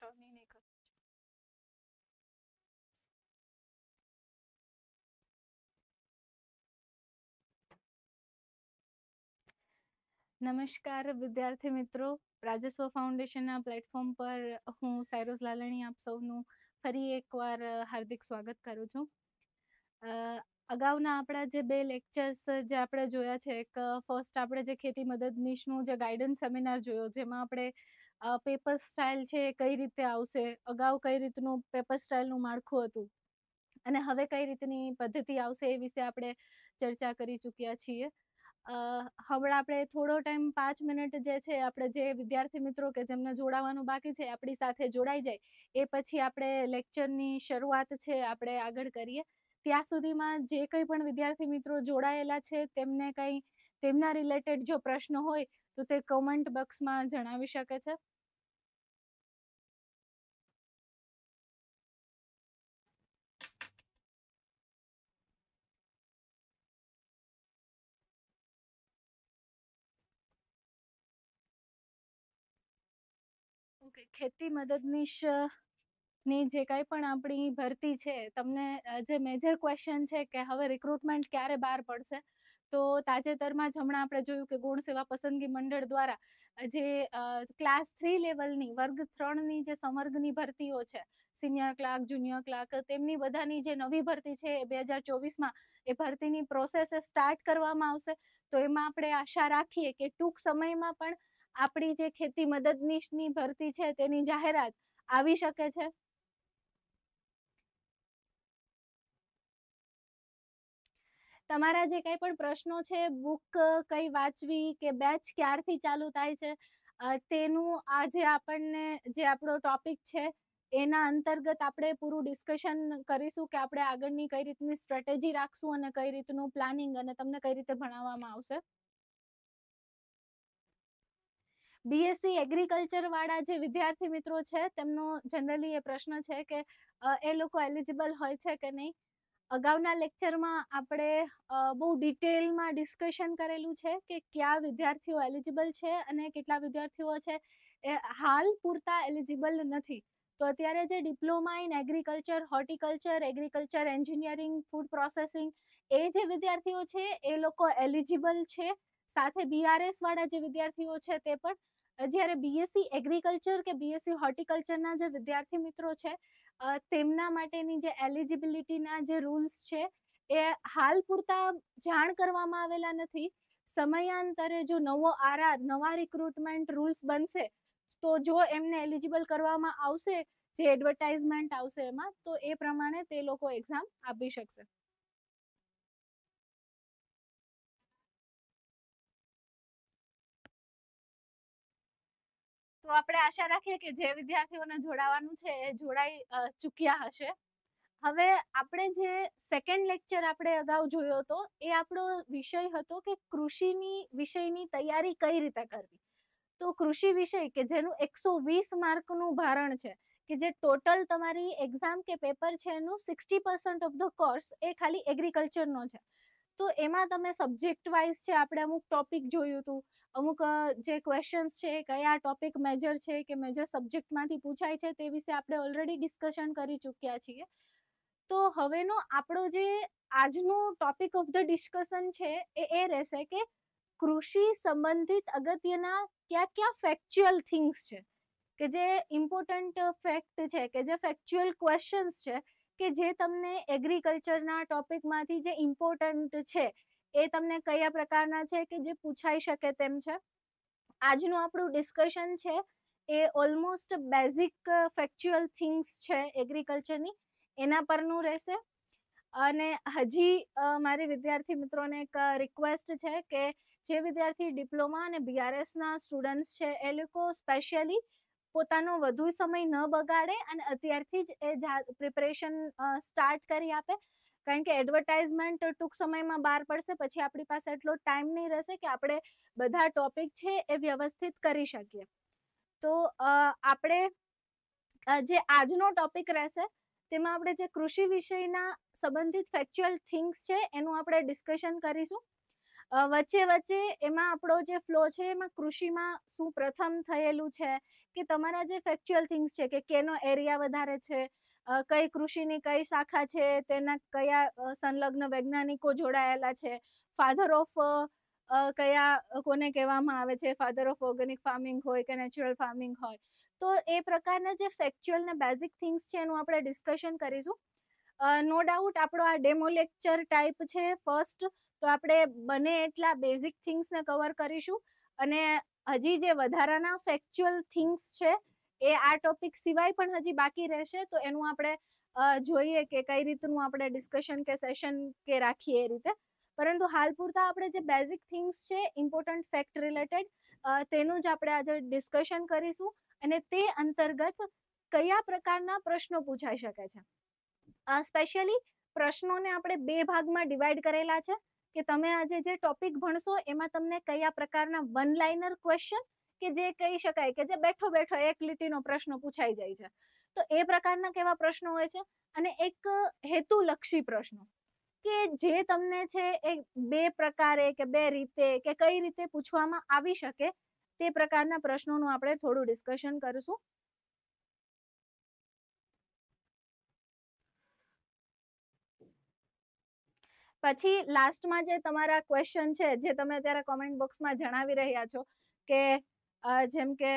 તો નહીં નમસ્કાર વિદ્યાર્થી મિત્રો રાજસ્વ ફાઉન્ડેશનના પ્લેટફોર્મ પર હું સાયરોઝ લાલણી આપ સૌનું ફરી એકવાર હાર્દિક સ્વાગત કરું છું અગાઉના આપણા જે બે લેક્ચર્સ જે આપણે જોયા છે એક ફર્સ્ટ આપણે જે ખેતી મદદ મદદનીશનું જે ગાઈડન્સ સેમિનાર જોયો જેમાં આપણે પેપર સ્ટાઇલ છે એ કઈ રીતે આવશે અગાઉ કઈ રીતનું પેપર સ્ટાઇલનું માળખું હતું અને હવે કઈ રીતની પદ્ધતિ આવશે એ વિશે આપણે ચર્ચા કરી ચૂક્યા છીએ હમણાં આપણે થોડો ટાઈમ પાંચ મિનિટ જે છે આપણે જે વિદ્યાર્થી મિત્રો કે જેમને જોડાવાનું બાકી છે આપણી સાથે જોડાઈ જાય એ પછી આપણે લેક્ચરની શરૂઆત છે આપણે આગળ કરીએ ત્યાં સુધીમાં જે કંઈ પણ વિદ્યાર્થી મિત્રો જોડાયેલા છે તેમને કંઈ તેમના રિલેટેડ જો પ્રશ્ન હોય તો તે કોમેન્ટ બોક્સમાં જણાવી શકે છે ખેતી મદદનીશ ની જે કંઈ પણ આપણી ભરતી છે તમને જે મેજર ક્વેશ્ચન છે કે હવે રિક્રુટમેન્ટ ક્યારે બહાર પડશે તો તાજેતરમાં જ હમણાં આપણે જોયું કે ગુણ સેવા પસંદગી મંડળ દ્વારા જે ક્લાસ થ્રી લેવલની વર્ગ ત્રણની જે સંવર્ગની ભરતીઓ છે સિનિયર ક્લાર્ક જુનિયર ક્લાર્ક તેમની બધાની જે નવી ભરતી છે એ બે હજાર ચોવીસમાં એ ભરતીની પ્રોસેસ સ્ટાર્ટ કરવામાં આવશે તો એમાં આપણે આશા રાખીએ કે ટૂંક સમયમાં પણ આપણી જે ખેતી મદદનીશની ભરતી છે તેની જાહેરાત આવી શકે છે તમારા જે કંઈ પણ પ્રશ્નો છે બુક કઈ વાંચવી કે બેચ ક્યારથી ચાલુ થાય છે તેનું આજે આપણને જે આપણો ટોપિક છે એના અંતર્ગત આપણે પૂરું ડિસ્કશન કરીશું કે આપણે આગળની કઈ રીતની સ્ટ્રેટેજી રાખશું અને કઈ રીતનું પ્લાનિંગ અને તમને કઈ રીતે ભણાવવામાં આવશે બીએસસી એગ્રીકલ્ચર વાળા જે વિદ્યાર્થી મિત્રો છે તેમનો જનરલી એ પ્રશ્ન છે કે એ લોકો એલિજિબલ હોય છે કે નહીં અગાઉના લેક્ચરમાં આપણે બહુ ડિટેલમાં ડિસ્કશન કરેલું છે કે કયા વિદ્યાર્થીઓ એલિજિબલ છે અને કેટલા વિદ્યાર્થીઓ છે એ હાલ પૂરતા એલિજિબલ નથી તો અત્યારે જે diploma in agriculture horticulture agriculture engineering food processing એ જે વિદ્યાર્થીઓ છે એ લોકો એલિજિબલ છે સાથે બીઆરએસ વાળા જે વિદ્યાર્થીઓ છે તે પણ જ્યારે બીએસસી એગ્રીકલ્ચર કે બીએસસી હોર્ટિકલ્ચરના જે વિદ્યાર્થી મિત્રો છે તેમના માટેની જે એલિજિબિલિટીના જે રૂલ્સ છે એ હાલ પૂરતા જાણ કરવામાં આવેલા નથી સમયાંતરે જો નવો આરા નવા રિક્રુટમેન્ટ રૂલ્સ બનશે તો જો એમને એલિજિબલ કરવામાં આવશે જે એડવર્ટાઇઝમેન્ટ આવશે એમાં તો એ પ્રમાણે તે લોકો એક્ઝામ આપી શકશે તો આપણે આશા રાખીએ કે જે વિદ્યાર્થીઓને જોડાવાનું છે એ જોડાઈ ચૂક્યા હશે હવે આપણે જે સેકન્ડ લેક્ચર આપણે અગાઉ જોયો હતો એ આપણો વિષય હતો કે કૃષિની વિષયની તૈયારી કઈ રીતે કરવી તો કૃષિ વિષય કે જેનું એકસો વીસ માર્કનું ભારણ છે કે જે ટોટલ તમારી એક્ઝામ કે પેપર છે એનું sixty percent of the course એ ખાલી એગ્રીકલ્ચરનો છે તો એમાં તમે સબ્જેક્ટ વાઇઝ છે આપણે અમુક ટોપિક જોયું હતું અમુક જે ક્વેશ્ચન્સ છે કયા ટોપિક મેજર છે કે મેજર સબ્જેક્ટમાંથી પૂછાય છે તે વિશે આપણે ઓલરેડી ડિસ્કશન કરી ચૂક્યા છીએ તો હવેનો આપણો જે આજનો ટોપિક ઓફ ધ ડિસ્કશન છે એ એ રહેશે કે કૃષિ સંબંધિત અગત્યના કયા કયા ફેક્ચ્યુઅલ થિંગ્સ છે કે જે ઇમ્પોર્ટન્ટ ફેક્ટ છે કે જે ફેક્ચ્યુઅલ ક્વેશ્ચન્સ છે કે જે તમને એગ્રીકલ્ચરના ટોપિકમાંથી જે ઇમ્પોર્ટન્ટ છે એ તમને કયા પ્રકારના છે કે જે પૂછાઈ શકે તેમ છે આજનું આપણું ડિસ્કશન છે એ ઓલમોસ્ટ બેઝિક ફેક્ચ્યુઅલ થિંગ્સ છે એગ્રીકલ્ચરની એના પરનું રહેશે અને હજી મારી વિદ્યાર્થી મિત્રોને એક રિક્વેસ્ટ છે કે જે વિદ્યાર્થી ડિપ્લોમા અને બીઆરએસના સ્ટુડન્ટ્સ છે એ લોકો સ્પેશિયલી પોતાનો વધુ સમય ન બગાડે અને અત્યારથી જ એ પ્રિપરેશન સ્ટાર્ટ કરી આપે કારણ કે એડવર્ટાઇઝમેન્ટ ટૂંક સમયમાં બહાર પડશે પછી આપણી પાસે એટલો ટાઈમ નહીં રહેશે કે આપણે બધા ટોપિક છે એ વ્યવસ્થિત કરી શકીએ તો આપણે જે આજનો ટોપિક રહેશે તેમાં આપણે જે કૃષિ વિષયના સંબંધિત ફેક્ચ્યુઅલ થિંગ્સ છે એનું આપણે ડિસ્કશન કરીશું વચ્ચે વચ્ચે એમાં આપણો જે ફ્લો છે એમાં કૃષિમાં શું પ્રથમ થયેલું છે કે તમારા જે ફેક્ચ્યુઅલ થિંગ્સ છે કે કેનો એરિયા વધારે છે કઈ કૃષિની કઈ શાખા છે તેના કયા સંલગ્ન વૈજ્ઞાનિકો જોડાયેલા છે ફાધર ઓફ કયા કોને કહેવામાં આવે છે ફાધર ઓફ ઓર્ગેનિક ફાર્મિંગ હોય કે નેચરલ ફાર્મિંગ હોય તો એ પ્રકારના જે ફેક્ચ્યુઅલ ને બેઝિક થિંગ્સ છે એનું આપણે ડિસ્કશન કરીશું નો ડાઉટ આપણો આ ડેમો લેક્ચર ટાઈપ છે ફર્સ્ટ તો આપણે બને એટલા બેઝિક થિંગ્સને કવર કરીશું અને હજી જે વધારાના ફેક્ચ્યુઅલ થિંગ્સ છે એ આ ટોપિક સિવાય પણ હજી બાકી રહેશે તો એનું આપણે જોઈએ કે કઈ રીતનું આપણે ડિસ્કશન કે સેશન કે રાખીએ એ રીતે પરંતુ હાલ પૂરતા આપણે જે બેઝિક થિંગ્સ છે ઇમ્પોર્ટન્ટ ફેક્ટ રિલેટેડ તેનું જ આપણે આજે ડિસ્કશન કરીશું અને તે અંતર્ગત કયા પ્રકારના પ્રશ્નો પૂછાઈ શકે છે સ્પેશિયલી પ્રશ્નોને આપણે બે ભાગમાં ડિવાઈડ કરેલા છે કે તમે આજે જે ટોપિક ભણશો એમાં તમને કયા પ્રકારના વન લાઇનર ક્વેશ્ચન કે જે કહી શકાય કે જે બેઠો બેઠો એક લીટીનો પ્રશ્ન પૂછાઈ જાય છે તો એ પ્રકારના કેવા પ્રશ્નો હોય છે અને એક હેતુલક્ષી પ્રશ્નો કે જે તમને છે એ બે પ્રકારે કે બે રીતે કે કઈ રીતે પૂછવામાં આવી શકે તે પ્રકારના પ્રશ્નોનું આપણે થોડું ડિસ્કશન કરીશું પછી લાસ્ટમાં જે તમારા ક્વેશ્ચન છે જે તમે અત્યારે કોમેન્ટ બોક્સમાં જણાવી રહ્યા છો કે જેમ કે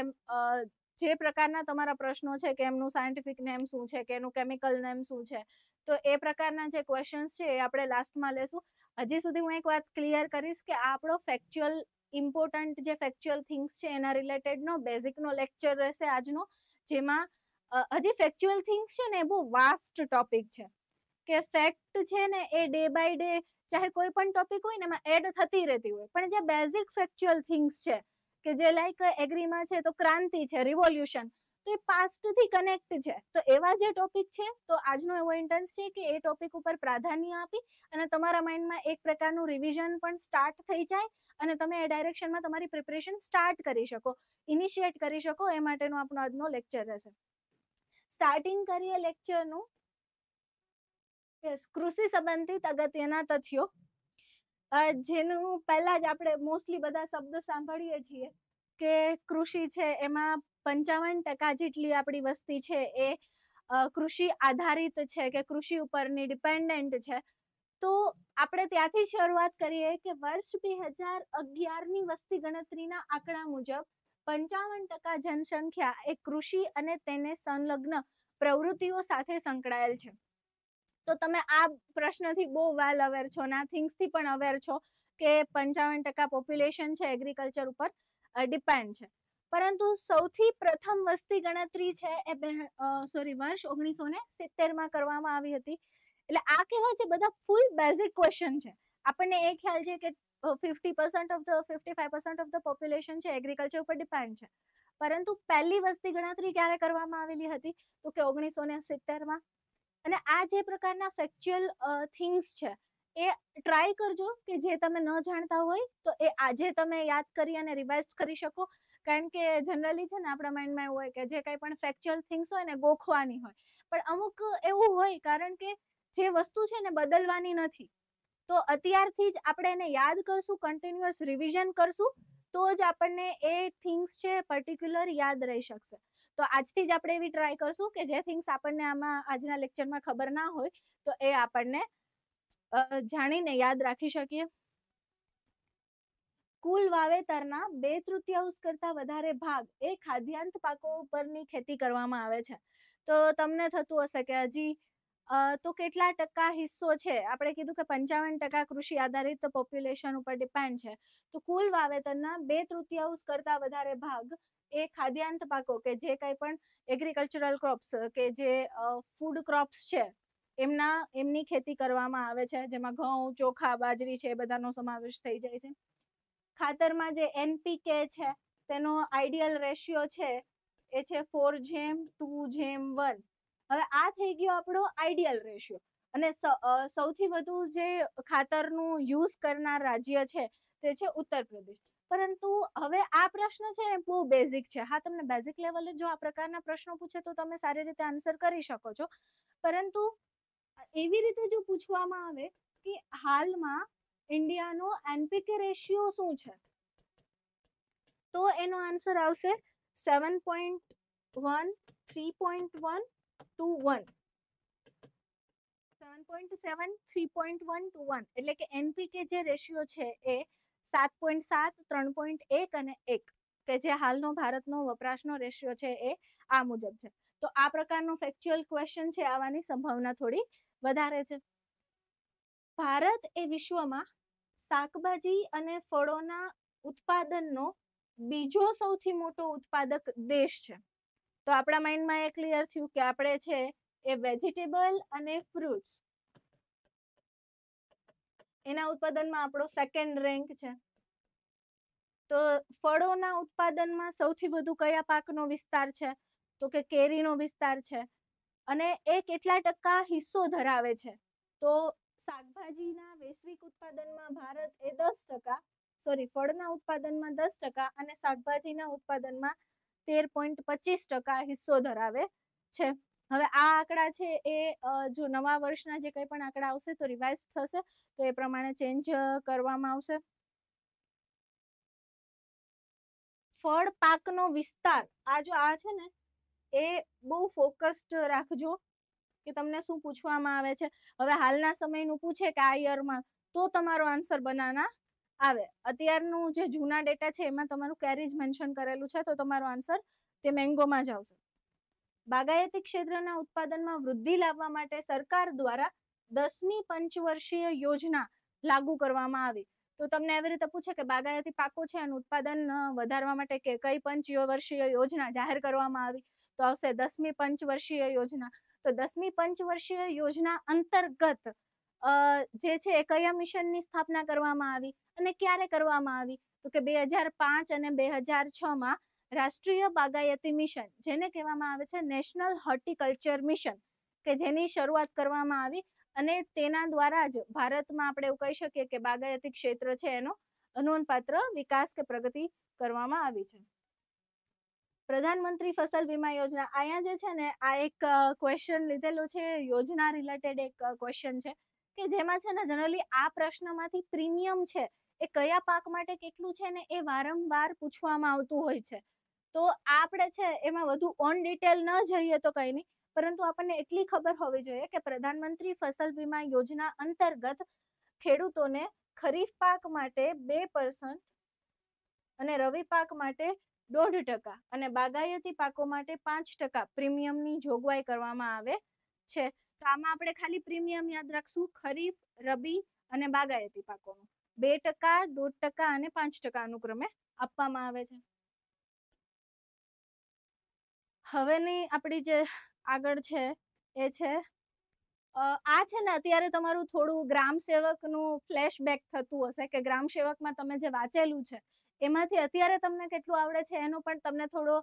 જે પ્રકારના તમારા પ્રશ્નો છે કે એમનું સાયન્ટિફિક નેમ શું છે કે એનું કેમિકલ નેમ શું છે તો એ પ્રકારના જે ક્વેશ્ચન્સ છે એ આપણે લાસ્ટમાં લેશું હજી સુધી હું એક વાત ક્લિયર કરીશ કે આપણો ફેક્ચ્યુઅલ ઇમ્પોર્ટન્ટ જે ફેક્ચ્યુઅલ થિંગ્સ છે એના રિલેટેડનો બેઝિકનો લેક્ચર રહેશે આજનો જેમાં હજી ફેક્ચ્યુઅલ થિંગ્સ છે ને એ બહુ વાસ્ટ ટોપિક છે કે ફેક્ટ છે ને એ ડે બાય ડે ચાહે કોઈ પણ ટોપિક હોય ને એમાં એડ થતી રહેતી હોય પણ જે બેઝિક ફેક્ચ્યુઅલ થિંગ્સ છે કે જે લાઈક એગ્રીમાં છે તો ક્રાંતિ છે રિવોલ્યુશન તો એ પાસ્ટથી કનેક્ટ છે તો એવા જે ટોપિક છે તો આજનો એવો ઇન્ટરેસ્ટ છે કે એ ટોપિક ઉપર પ્રાધાન્ય આપી અને તમારા માઇન્ડમાં એક પ્રકારનું રિવિઝન પણ સ્ટાર્ટ થઈ જાય અને તમે એ ડાયરેક્શનમાં તમારી પ્રિપરેશન સ્ટાર્ટ કરી શકો ઇનિશિયેટ કરી શકો એ માટેનો આપણો આજનો લેક્ચર હશે સ્ટાર્ટિંગ કરીએ લેક્ચરનું યસ કૃષિ સંબંધિત અગત્યના તથ્યો જેનું પહેલા જ આપણે મોસ્ટલી બધા શબ્દો સાંભળીએ છીએ કે કૃષિ છે એમાં પંચાવન ટકા જેટલી આપણી વસ્તી છે એ કૃષિ આધારિત છે કે કૃષિ ઉપરની ડિપેન્ડન્ટ છે તો આપણે ત્યાંથી શરૂઆત કરીએ કે વર્ષ બે હજાર અગિયારની વસ્તી ગણતરીના આંકડા મુજબ પંચાવન ટકા જનસંખ્યા એ કૃષિ અને તેને સંલગ્ન પ્રવૃત્તિઓ સાથે સંકળાયેલ છે તો તમે આ પ્રશ્નથી બહુ વેલ અવેર છો ને આ થિંગ્સથી પણ અવેર છો કે પંચાવન ટકા પોપ્યુલેશન છે એગ્રીકલ્ચર ઉપર ડિપેન્ડ છે પરંતુ સૌથી પ્રથમ વસ્તી ગણતરી છે એ બે સોરી વર્ષ ઓગણીસો ને સિત્તેરમાં કરવામાં આવી હતી એટલે આ કહેવાય છે બધા ફૂલ બેઝિક ક્વેશ્ચન છે આપણને એ ખ્યાલ છે કે fifty percent of the fifty five percent of the population છે એગ્રીકલ્ચર ઉપર ડિપેન્ડ છે પરંતુ પહેલી વસ્તી ગણતરી ક્યારે કરવામાં આવેલી હતી તો કે ઓગણીસો ને સિત્તેરમાં અને આ જે પ્રકારના ફેક્ચ્યુઅલ થિંગ્સ છે એ ટ્રાય કરજો કે જે તમે ન જાણતા હોય તો એ આજે તમે યાદ કરી અને રિવાઇઝ કરી શકો કારણ કે જનરલી છે ને આપણા માઇન્ડમાં એવું હોય કે જે કંઈ પણ ફેક્ચ્યુઅલ થિંગ્સ હોય ને ગોખવાની હોય પણ અમુક એવું હોય કારણ કે જે વસ્તુ છે ને બદલવાની નથી તો અત્યારથી જ આપણે એને યાદ કરશું કન્ટિન્યુઅસ રિવિઝન કરશું તો જ આપણને એ થિંગ્સ છે પર્ટિક્યુલર યાદ રહી શકશે તો આજથી જ આપણે એવી ટ્રાય કરશું કે જે થિંગ્સ આપણને આમાં આજના લેક્ચરમાં ખબર ના હોય તો એ આપણને જાણીને યાદ રાખી શકીએ કુલ વાવેતરના બે તૃતીયાંશ કરતા વધારે ભાગ એ ખાદ્યાંત પાકો ઉપરની ખેતી કરવામાં આવે છે તો તમને થતું હશે કે હજી તો કેટલા ટકા હિસ્સો છે આપણે કીધું કે પંચાવન ટકા કૃષિ આધારિત પોપ્યુલેશન ઉપર ડિપેન્ડ છે તો કુલ વાવેતરના બે તૃતીયાંશ કરતા વધારે ભાગ એ ખાદ્યાંત પાકો કે જે કંઈ પણ એગ્રીકલ્ચરલ ક્રોપ્સ કે જે ફૂડ ક્રોપ્સ છે એમના એમની ખેતી કરવામાં આવે છે જેમાં ઘઉં ચોખા બાજરી છે એ બધાનો સમાવેશ થઈ જાય છે ખાતરમાં જે એનપીકે છે તેનો આઈડિયલ રેશિયો છે એ છે ફોર જેમ ટુ જેમ વન હવે આ થઈ ગયો આપણો આઈડિયલ રેશિયો અને સૌથી વધુ જે ખાતરનું યુઝ કરનાર રાજ્ય છે તે છે ઉત્તર પ્રદેશ પરંતુ હવે આ પ્રશ્ન છે એ બહુ બેઝિક છે હા તમને બેઝિક લેવલે જો આ પ્રકારના પ્રશ્નો પૂછે તો તમે સારી રીતે આન્સર કરી શકો છો પરંતુ એવી રીતે જો પૂછવામાં આવે કે હાલમાં ઇન્ડિયાનો એનપીકે રેશિયો શું છે તો એનો આન્સર આવશે seven point one three point one two one seven point seven three point one two one એટલે કે એનપીકે જે રેશિયો છે એ સાત પોઈન્ટ સાત ત્રણ પોઈન્ટ એક અને એક કે જે હાલનો ભારતનો વપરાશનો રેશિયો છે એ આ મુજબ છે તો આ પ્રકારનો ફેક્ચ્યુઅલ ક્વેશ્ચન છે આવવાની સંભાવના થોડી વધારે છે ભારત એ વિશ્વમાં શાકભાજી અને ફળોના ઉત્પાદનનો બીજો સૌથી મોટો ઉત્પાદક દેશ છે તો આપણા માઇન્ડમાં એ ક્લિયર થયું કે આપણે છે એ વેજીટેબલ અને ફ્રૂટ્સ એના ઉત્પાદનમાં આપણો સેકન્ડ રેન્ક છે તો ફળોના ઉત્પાદનમાં સૌથી વધુ કયા પાકનો વિસ્તાર છે તો કે કેરીનો વિસ્તાર છે અને એ કેટલા ટકા હિસ્સો ધરાવે છે તો શાકભાજીના વૈશ્વિક ઉત્પાદનમાં ભારત એ દસ ટકા સોરી ફળના ઉત્પાદનમાં દસ ટકા અને શાકભાજીના ઉત્પાદનમાં તેર પોઈન્ટ પચીસ ટકા હિસ્સો ધરાવે છે હવે આ આંકડા છે એ જો નવા વર્ષના જે કંઈ પણ આંકડા આવશે તો રિવાઇઝ થશે તો એ પ્રમાણે ચેન્જ કરવામાં આવશે ફળ પાકનો વિસ્તાર આ જો આ છે ને એ બહુ ફોકસ્ડ રાખજો કે તમને શું પૂછવામાં આવે છે હવે હાલના સમયનું પૂછે કે આ યરમાં તો તમારો આન્સર બનાના આવે અત્યારનું જે જૂના ડેટા છે એમાં તમારું કેરીજ મેન્શન કરેલું છે તો તમારો આન્સર તે મેંગોમાં જ આવશે બાગાયતી ક્ષેત્રના ઉત્પાદનમાં વૃદ્ધિ લાવવા માટે સરકાર દ્વારા દસમી પંચવર્ષીય યોજના લાગુ કરવામાં આવી તો તમને એવી રીતે પૂછે કે બાગાયતી પાકો છે અને ઉત્પાદન વધારવા માટે કે કઈ પંચવર્ષીય યોજના જાહેર કરવામાં આવી તો આવશે દસમી પંચવર્ષીય યોજના તો દસમી પંચવર્ષીય યોજના અંતર્ગત જે છે એ કયા મિશનની સ્થાપના કરવામાં આવી અને ક્યારે કરવામાં આવી તો કે બે હજાર પાંચ અને બે હજાર છમાં માં રાષ્ટ્રીય બાગાયતી મિશન જેને કહેવામાં આવે છે નેશનલ હોર્ટિકલ્ચર મિશન કે જેની શરૂઆત કરવામાં આવી અને તેના દ્વારા જ ભારતમાં આપણે એવું કહી શકીએ કે બાગાયતી ક્ષેત્ર છે એનો નોંધપાત્ર વિકાસ કે પ્રગતિ કરવામાં આવી છે પ્રધાનમંત્રી ફસલ વીમા યોજના અહીંયા જે છે ને આ એક ક્વેશ્ચન લીધેલું છે યોજના રિલેટેડ એક ક્વેશ્ચન છે કે જેમાં છે ને જનરલી આ પ્રશ્નમાંથી પ્રીમિયમ છે એ કયા પાક માટે કેટલું છે ને એ વારંવાર પૂછવામાં આવતું હોય છે તો આપણે છે એમાં વધુ ઓન ડિટેલ ન જઈએ તો કંઈ નહીં પરંતુ આપણને એટલી ખબર હોવી જોઈએ કે પ્રધાનમંત્રી ફસલ વીમા યોજના અંતર્ગત ખેડૂતોને ખરીફ પાક માટે બે પર્સન્ટ અને રવિ પાક માટે દોઢ ટકા અને બાગાયતી પાકો માટે પાંચ ટકા પ્રીમિયમની જોગવાઈ કરવામાં આવે છે તો આમાં આપણે ખાલી પ્રીમિયમ યાદ રાખશું ખરીફ રબી અને બાગાયતી પાકોનું બે ટકા દોઢ ટકા અને પાંચ ટકા અનુક્રમે આપવામાં આવે છે હવેની આપણી જે આગળ છે એ છે આ છે ને અત્યારે તમારું થોડું ગ્રામ સેવકનું ફ્લેશબેક થતું હશે કે ગ્રામ સેવકમાં તમે જે વાંચેલું છે એમાંથી અત્યારે તમને કેટલું આવડે છે એનો પણ તમને થોડો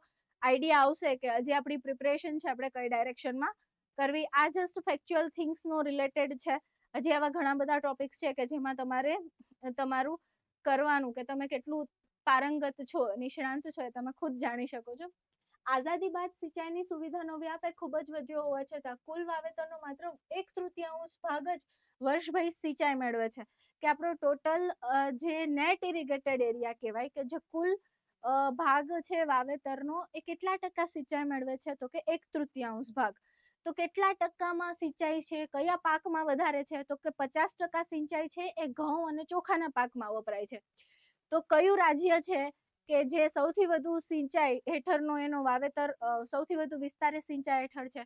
આઈડિયા આવશે કે હજી આપણી પ્રિપરેશન છે આપણે કઈ ડાયરેક્શનમાં કરવી આ જસ્ટ ફેક્ચ્યુઅલ થિંગ્સનો રિલેટેડ છે હજી આવા ઘણા બધા ટોપિક્સ છે કે જેમાં તમારે તમારું કરવાનું કે તમે કેટલું પારંગત છો નિષ્ણાંત છો એ તમે ખુદ જાણી શકો છો આઝાદી બાદ સિંચાઈની સુવિધાનો વ્યાપ ખૂબ જ વધ્યો હોવા છતાં કુલ વાવેતરનો માત્ર એક તૃતીયાંશ ભાગ જ વર્ષભઈ સિંચાઈ મેળવે છે કે આપણો ટોટલ જે નેટ ઇરિગેટેડ એરિયા કહેવાય કે જે કુલ ભાગ છે વાવેતરનો એ કેટલા ટકા સિંચાઈ મેળવે છે તો કે એક તૃતીયાંશ ભાગ તો કેટલા ટકામાં સિંચાઈ છે કયા પાકમાં વધારે છે તો કે પચાસ ટકા સિંચાઈ છે એ ઘઉં અને ચોખાના પાકમાં વપરાય છે તો કયું રાજ્ય છે કે જે સૌથી વધુ સિંચાઈ હેઠળનો એનો વાવેતર સૌથી વધુ વિસ્તાર સિંચાઈ હેઠળ છે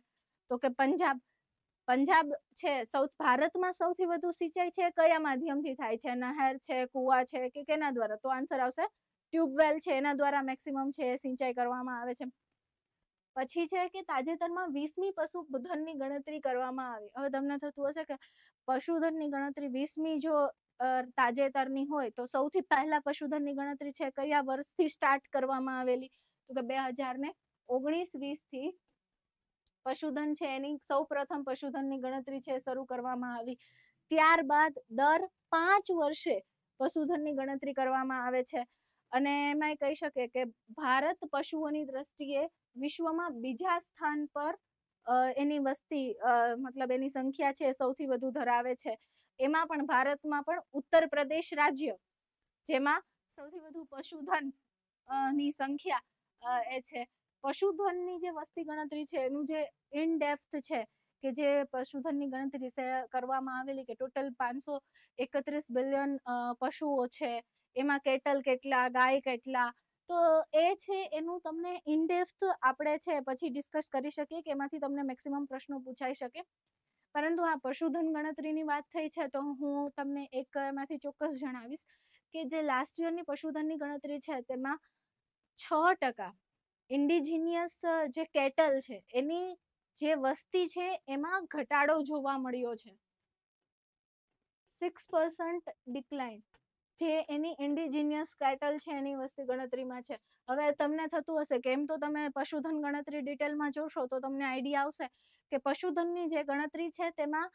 તો કે પંજાબ પંજાબ છે સૌથ ભારતમાં સૌથી વધુ સિંચાઈ છે કયા માધ્યમથી થાય છે નહેર છે કુવા છે કે કેના દ્વારા તો આન્સર આવશે ટ્યુબવેલ છે એના દ્વારા મેક્સિમમ છે સિંચાઈ કરવામાં આવે છે પછી છે કે તાજેતરમાં વીસમી પશુ ધનની ગણતરી કરવામાં આવી હવે તમને થતું હશે કે પશુધનની ગણતરી વીસમી જો તાજેતરની હોય તો સૌથી પહેલા પશુધનની ગણતરી છે કયા વર્ષથી સ્ટાર્ટ કરવામાં આવેલી તો કે બે હજાર ને ઓગણીસ વીસથી પશુધન છે એની સૌ પ્રથમ પશુધનની ગણતરી છે શરૂ કરવામાં આવી ત્યારબાદ દર પાંચ વર્ષે પશુધનની ગણતરી કરવામાં આવે છે અને એમાં કહી શકે કે ભારત પશુઓની દ્રષ્ટિએ વિશ્વમાં બીજા સ્થાન પર એની વસ્તી મતલબ એની સંખ્યા છે સૌથી વધુ ધરાવે છે એમાં પણ ભારતમાં પણ ઉત્તર પ્રદેશ રાજ્ય જેમાં સૌથી વધુ પશુધન ની સંખ્યા એ છે પશુધનની જે વસ્તી ગણતરી છે એનું જે ઇન ડેપ્થ છે કે જે પશુધનની ગણતરી કરવામાં આવેલી કે ટોટલ પાંચસો એકત્રીસ બિલિયન પશુઓ છે એમાં કેટલ કેટલા ગાય કેટલા તો એ છે એનું તમને ઇનડેપ્થ આપણે છે પછી ડિસ્કસ કરી શકીએ કે એમાંથી તમને મેક્સિમમ પ્રશ્નો પૂછાઈ શકે પરંતુ આ પશુધન ગણતરીની વાત થઈ છે તો હું તમને એક એમાંથી ચોક્કસ જણાવીશ કે જે લાસ્ટ યરની પશુધનની ગણતરી છે તેમાં છ ટકા ઇન્ડિજિનિયસ જે કેટલ છે એની જે વસ્તી છે એમાં ઘટાડો જોવા મળ્યો છે સિક્સ પર્સન્ટ ડિક્લાઇન જે એની ઇન્ડિજિનિયસ કેટલ છે એની વસ્તી ગણતરીમાં છે હવે તમને થતું હશે કેમ તો તમે પશુધન ગણતરી ડિટેલમાં જોશો તો તમને આઈડિયા આવશે કે પશુધનની જે ગણતરી છે તેમાં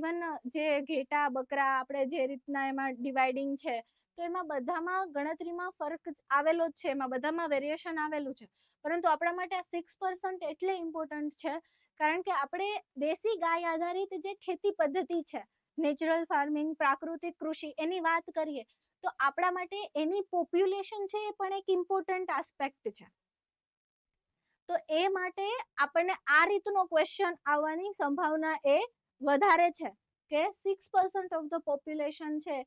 ઇવન જે ઘેટા બકરા આપણે જે રીતના એમાં ડિવાઇડિંગ છે તો એમાં બધામાં ગણતરીમાં ફરક આવેલો જ છે એમાં બધામાં વેરિએશન આવેલું છે પરંતુ આપણા માટે આ સિક્સ પર્સન્ટ એટલે ઇમ્પોર્ટન્ટ છે કારણ કે આપણે દેશી ગાય આધારિત જે ખેતી પદ્ધતિ છે નેચરલ ફાર્મિંગ પ્રાકૃતિક કૃષિ એની વાત કરીએ તો આપણા માટે એની પોપ્યુલેશન છે એ પણ એક ઇમ્પોર્ટન્ટ આસ્પેક્ટ છે તો એ માટે આપણને આ રીતનો ક્વેશ્ચન આવવાની સંભાવના એ વધારે છે કે six percent of the population છે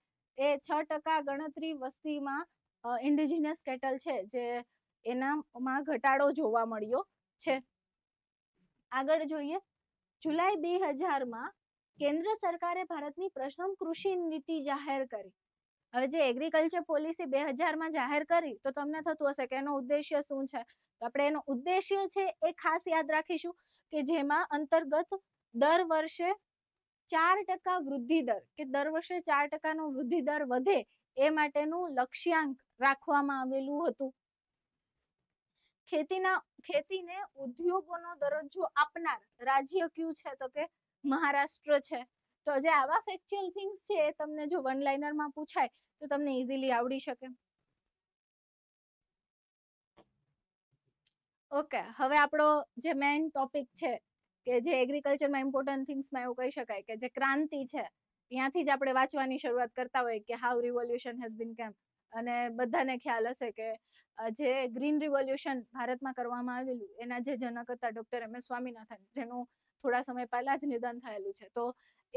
એ છ ટકા ગણતરી વસ્તીમાં ઇન્ડિજિનિયસ કેટલ છે જે એનામાં ઘટાડો જોવા મળ્યો છે આગળ જોઈએ જુલાઈ બે હજારમાં કેન્દ્ર સરકારે ભારતની પ્રથમ કૃષિ નીતિ જાહેર કરી હવે જે એગ્રીકલ્ચર પોલિસી બે હજારમાં જાહેર કરી તો તમને થતું હશે કે એનો ઉદ્દેશ્ય શું છે આપણે એનો ઉદ્દેશ્ય છે એ ખાસ યાદ રાખીશું કે જેમાં અંતર્ગત દર વર્ષે ચાર ટકા વૃદ્ધિ દર કે દર વર્ષે ચાર ટકાનો વૃદ્ધિ દર વધે એ માટેનું લક્ષ્યાંક રાખવામાં આવેલું હતું ખેતીના ખેતીને ઉદ્યોગોનો દરજ્જો આપનાર રાજ્ય કયું છે તો કે મહારાષ્ટ્ર છે તો જે આવા ફેક્ચ્યુઅલ થિંગ્સ છે એ તમને જો વન લાઇનરમાં પૂછાય તો તમને ઇઝીલી આવડી શકે ઓકે હવે આપણો જે મેઇન ટોપિક છે કે જે એગ્રીકલ્ચરમાં ઇમ્પોર્ટન્ટ થિંગ્સમાં એવું કહી શકાય કે જે ક્રાંતિ છે ત્યાંથી જ આપણે વાંચવાની શરૂઆત કરતા હોય કે હાઉ રિવોલ્યુશન હેઝ બીન કેમ અને બધાને ખ્યાલ હશે કે જે ગ્રીન રિવોલ્યુશન ભારતમાં કરવામાં આવેલું એના જે જનક હતા ડોક્ટર એમ એસ સ્વામિનાથન જેનું થોડા સમય પહેલા જ નિધન થયેલું છે તો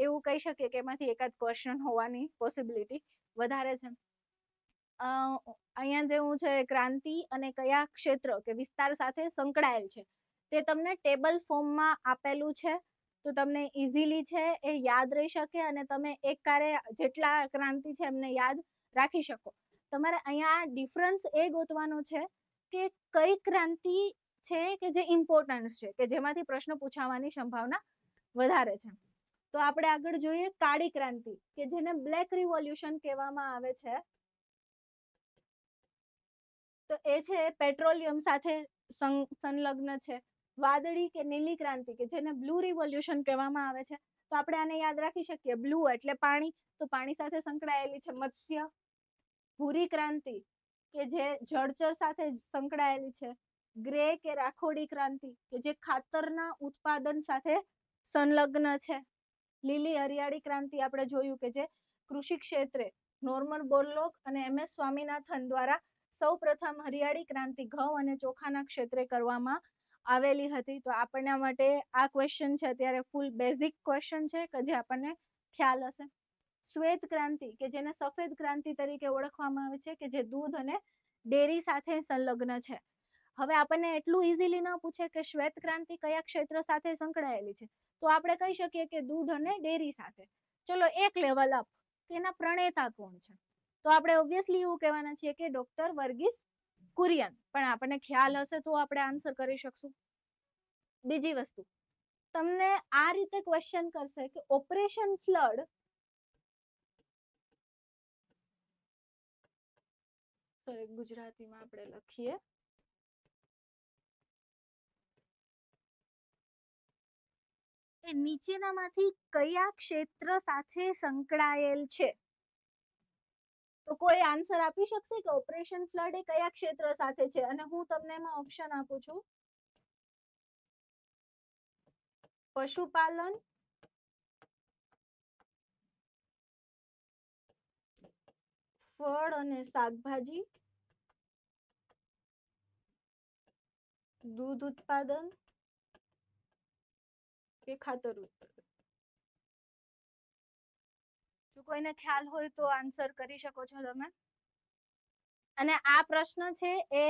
એવું કહી શકીએ કે એમાંથી એકાદ ક્વેશ્ચન હોવાની પોસિબિલિટી વધારે છે અહીંયા જેવું છે ક્રાંતિ અને કયા ક્ષેત્ર કે વિસ્તાર સાથે સંકળાયેલ છે તે તમને ટેબલ ફોર્મમાં આપેલું છે તો તમને ઇઝીલી છે એ યાદ રહી શકે અને તમે એક કારે જેટલા ક્રાંતિ છે એમને યાદ રાખી શકો તમારે અહીંયા ડિફરન્સ એ ગોતવાનો છે કે કઈ ક્રાંતિ છે કે જે ઇમ્પોર્ટન્સ છે કે જેમાંથી પ્રશ્ન પૂછાવાની સંભાવના વધારે છે તો આપણે આગળ જોઈએ કાળી ક્રાંતિ કે જેને બ્લેક રિવોલ્યુશન કહેવામાં આવે છે તો એ છે પેટ્રોલિયમ સાથે સંલગ્ન છે વાદળી કે નીલી ક્રાંતિ કે જેને બ્લુ રિવોલ્યુશન કહેવામાં આવે છે તો આપણે આને યાદ રાખી શકીએ બ્લુ એટલે પાણી તો પાણી સાથે સંકળાયેલી છે મત્સ્ય ભૂરી ક્રાંતિ કે જે જળચર સાથે સંકળાયેલી છે ગ્રે કે રાખોડી ક્રાંતિ કે જે ખાતરના ઉત્પાદન સાથે સંલગ્ન છે લીલી હરિયાળી ક્રાંતિ આપણે જોયું કે જે કૃષિ ક્ષેત્રે નોર્મન બોરલોક અને એમ એસ સ્વામીનાથન દ્વારા સૌ પ્રથમ હરિયાળી ક્રાંતિ ઘઉં અને ચોખાના ક્ષેત્રે કરવામાં આવેલી હતી તો આપણને માટે આ ક્વેશ્ચન છે અત્યારે ફૂલ બેઝિક ક્વેશ્ચન છે કે જે આપણને ખ્યાલ હશે શ્વેત ક્રાંતિ કે જેને સફેદ ક્રાંતિ તરીકે ઓળખવામાં આવે છે કે જે દૂધ અને ડેરી સાથે સંલગ્ન છે હવે આપણને એટલું ઇઝીલી ન પૂછે કે શ્વેત ક્રાંતિ કયા ક્ષેત્ર સાથે સંકળાયેલી છે તો આપણે કહી શકીએ કે દૂધ અને ડેરી સાથે ચલો એક લેવલ અપ કે એના પ્રણેતા કોણ છે તો આપણે ઓબ્વિયસલી એવું કહેવાના છીએ કે ડોક્ટર વર્ગીસ કુરિયન પણ આપણને ખ્યાલ હશે તો આપણે આન્સર કરી શકશું બીજી વસ્તુ તમને આ રીતે ક્વેશ્ચન કરશે કે ઓપરેશન ફ્લડ સોરી ગુજરાતીમાં આપણે લખીએ એ નીચેનામાંથી કયા ક્ષેત્ર સાથે સંકળાયેલ છે તો કોઈ આન્સર આપી શકશે કે ઓપરેશન ફ્લડ એ કયા ક્ષેત્ર સાથે છે અને હું તમને એમાં ઓપ્શન આપું છું પશુપાલન ફળ અને શાકભાજી દૂધ ઉત્પાદન કે ખાતર જો કોઈને ખ્યાલ હોય તો આન્સર કરી શકો છો તમે અને આ પ્રશ્ન છે એ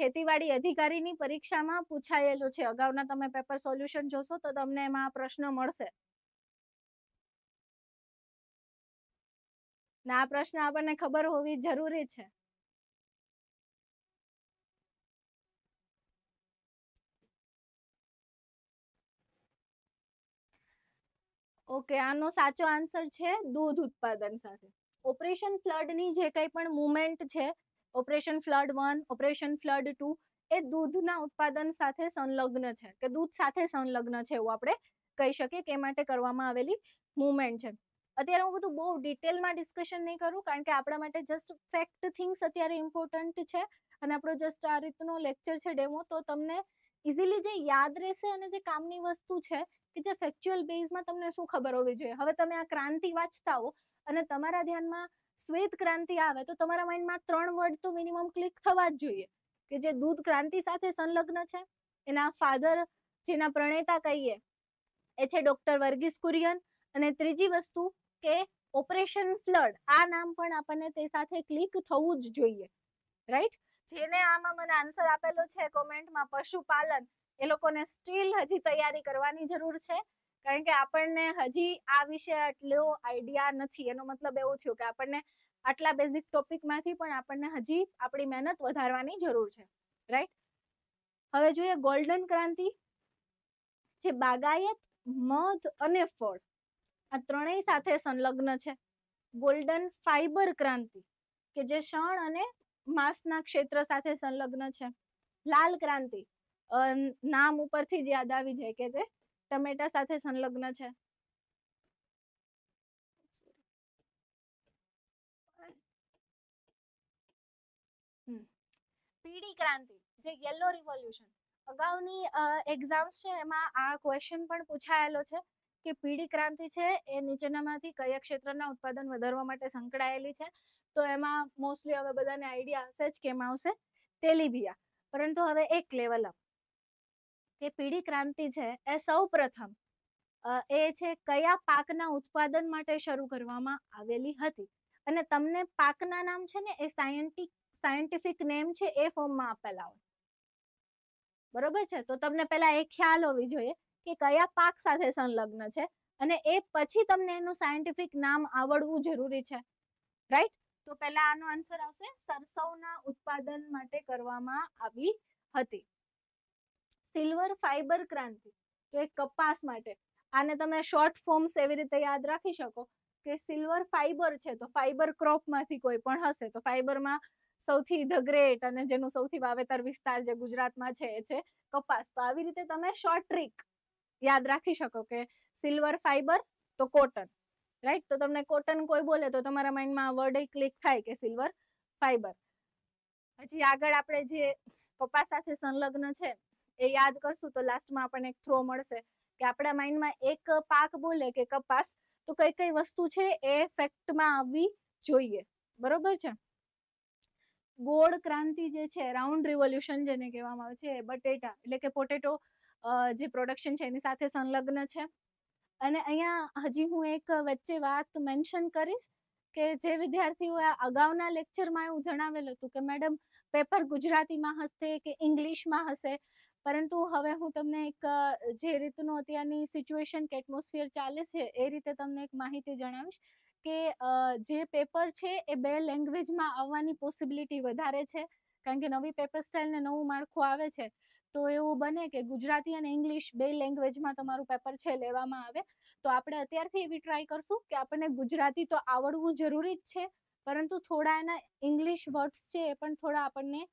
ખેતીવાડી અધિકારીની પરીક્ષામાં પૂછાયેલો છે અગાઉના તમે પેપર સોલ્યુશન જોશો તો તમને એમાં પ્રશ્ન મળશે ના આ પ્રશ્ન આપણને ખબર હોવી જરૂરી છે ઓકે આનો સાચો આન્સર છે દૂધ ઉત્પાદન સાથે ઓપરેશન ફ્લડની જે કંઈ પણ મુમેન્ટ છે operation flood one operation flood two એ દૂધના ઉત્પાદન સાથે સંલગ્ન છે કે દૂધ સાથે સંલગ્ન છે એવું આપણે કહી શકીએ કે માટે કરવામાં આવેલી મુમેન્ટ છે અત્યારે હું બધું બહુ ડિટેલમાં ડિસ્કશન નહીં કરું કારણ કે આપણા માટે જસ્ટ ફેક્ટ થિંગ્સ અત્યારે ઇમ્પોર્ટન્ટ છે અને આપણો જસ્ટ આ રીતનો લેક્ચર છે ડેમો તો તમને ઇઝીલી જે યાદ રહેશે અને જે કામની વસ્તુ છે કે જે ફેક્ચ્યુઅલ બેઝમાં તમને શું ખબર હોવી જોઈએ હવે તમે આ ક્રાંતિ વાંચતા હો અને તમારા ધ્યાનમાં શ્વેત ક્રાંતિ આવે તો તમારા માઇન્ડમાં ત્રણ વર્ડ તો મિનિમમ ક્લિક થવા જ જોઈએ કે જે દૂધ ક્રાંતિ સાથે સંલગ્ન છે એના ફાધર જેના પ્રણેતા કહીએ એ છે ડોક્ટર વર્ગીસ કુરિયન અને ત્રીજી વસ્તુ કે ઓપરેશન ફ્લડ આ નામ પણ આપણને તે સાથે ક્લિક થવું જ જોઈએ રાઈટ જેને આમાં મને આન્સર આપેલો છે કોમેન્ટમાં પશુપાલન એ લોકોને સ્ટીલ હજી તૈયારી કરવાની જરૂર છે કારણ કે આપણને હજી આ વિશે આટલો આઈડિયા નથી એનો મતલબ એવું થયું કે આપણને આટલા બેઝિક ટોપિકમાંથી પણ આપણને હજી આપણી મહેનત વધારવાની જરૂર છે રાઈટ હવે જોઈએ ગોલ્ડન ક્રાંતિ જે બાગાયત મધ અને ફળ આ ત્રણેય સાથે સંલગ્ન છે ગોલ્ડન ફાઈબર ક્રાંતિ કે જે શણ અને માંસના ક્ષેત્ર સાથે સંલગ્ન છે લાલ ક્રાંતિ નામ ઉપરથી જ યાદ આવી જાય કે તે ટમેટા સાથે સંલગ્ન છે પીળી ક્રાંતિ જે યલો રિવોલ્યુશન અગાઉની એક્ઝામ્સ છે એમાં આ ક્વેશ્ચન પણ પૂછાયેલો છે કે પીળી ક્રાંતિ છે એ નીચેનામાંથી કયા ક્ષેત્રના ઉત્પાદન વધારવા માટે સંકળાયેલી છે તો એમાં મોસ્ટલી હવે બધાને આઈડિયા હશે જ કેમ આવશે તેલીબિયા પરંતુ હવે એક લેવલ અપ કે પીળી ક્રાંતિ છે એ સૌ પ્રથમ એ છે કયા પાકના ઉત્પાદન માટે શરૂ કરવામાં આવેલી હતી અને તમને પાકના નામ છે ને એ સાયન્ટિક સાયન્ટિફિક નેમ છે એ ફોર્મમાં આપેલા હોય બરોબર છે તો તમને પહેલા એ ખ્યાલ હોવી જોઈએ કે કયા પાક સાથે સંલગ્ન છે અને એ પછી તમને એનું સાયન્ટિફિક નામ આવડવું જરૂરી છે રાઈટ તો પહેલા આનો આન્સર આવશે સરસવના ઉત્પાદન માટે કરવામાં આવી હતી સિલ્વર ફાઈબર ક્રાંતિ તો એ કપાસ માટે આને તમે શોર્ટ ફોર્મ્સ એવી રીતે યાદ રાખી શકો કે સિલ્વર ફાઈબર છે તો ફાઈબર ક્રોપમાંથી કોઈ પણ હશે તો ફાઈબરમાં સૌથી ધ ગ્રેટ અને જેનું સૌથી વાવેતર વિસ્તાર જે ગુજરાતમાં છે એ છે કપાસ તો આવી રીતે તમે શોર્ટ ટ્રીક યાદ રાખી શકો કે સિલ્વર ફાઈબર તો કોટન રાઈટ તો તમને કોટન કોઈ બોલે તો તમારા માઇન્ડમાં વર્ડ ક્લિક થાય કે સિલ્વર ફાઈબર પછી આગળ આપણે જે કપાસ સાથે સંલગ્ન છે એ યાદ કરશું તો લાસ્ટમાં આપણને એક થ્રો મળશે કે આપણા માઇન્ડમાં એક પાક બોલે કે કપાસ તો કઈ કઈ વસ્તુ છે એ ફેક્ટમાં આવવી જોઈએ બરોબર છે ગોળ ક્રાંતિ જે છે રાઉન્ડ રિવોલ્યુશન જેને કહેવામાં આવે છે બટેટા એટલે કે પોટેટો જે પ્રોડક્શન છે એની સાથે સંલગ્ન છે અને અહીંયા હજી હું એક વચ્ચે વાત મેન્શન કરીશ કે જે વિદ્યાર્થીઓએ અગાઉના લેક્ચરમાં એવું જણાવેલ હતું કે મેડમ પેપર ગુજરાતીમાં હશે કે ઇંગ્લિશમાં હશે પરંતુ હવે હું તમને એક જે રીતનું અત્યારની સિચ્યુએશન કે એટમોસ્ફિયર ચાલે છે એ રીતે તમને એક માહિતી જણાવીશ કે જે પેપર છે એ બે લેંગ્વેજમાં આવવાની પોસિબિલિટી વધારે છે કારણ કે નવી પેપર સ્ટાઇલને નવું માળખું આવે છે તો એવું બને કે ગુજરાતી અને ઇંગ્લિશ બે લેંગ્વેજમાં તમારું પેપર છે લેવામાં આવે તો આપણે અત્યારથી એવી ટ્રાય કરશું કે આપણને ગુજરાતી તો આવડવું જરૂરી જ છે પરંતુ થોડા એના ઇંગ્લિશ વર્ડ્સ છે એ પણ થોડા આપણને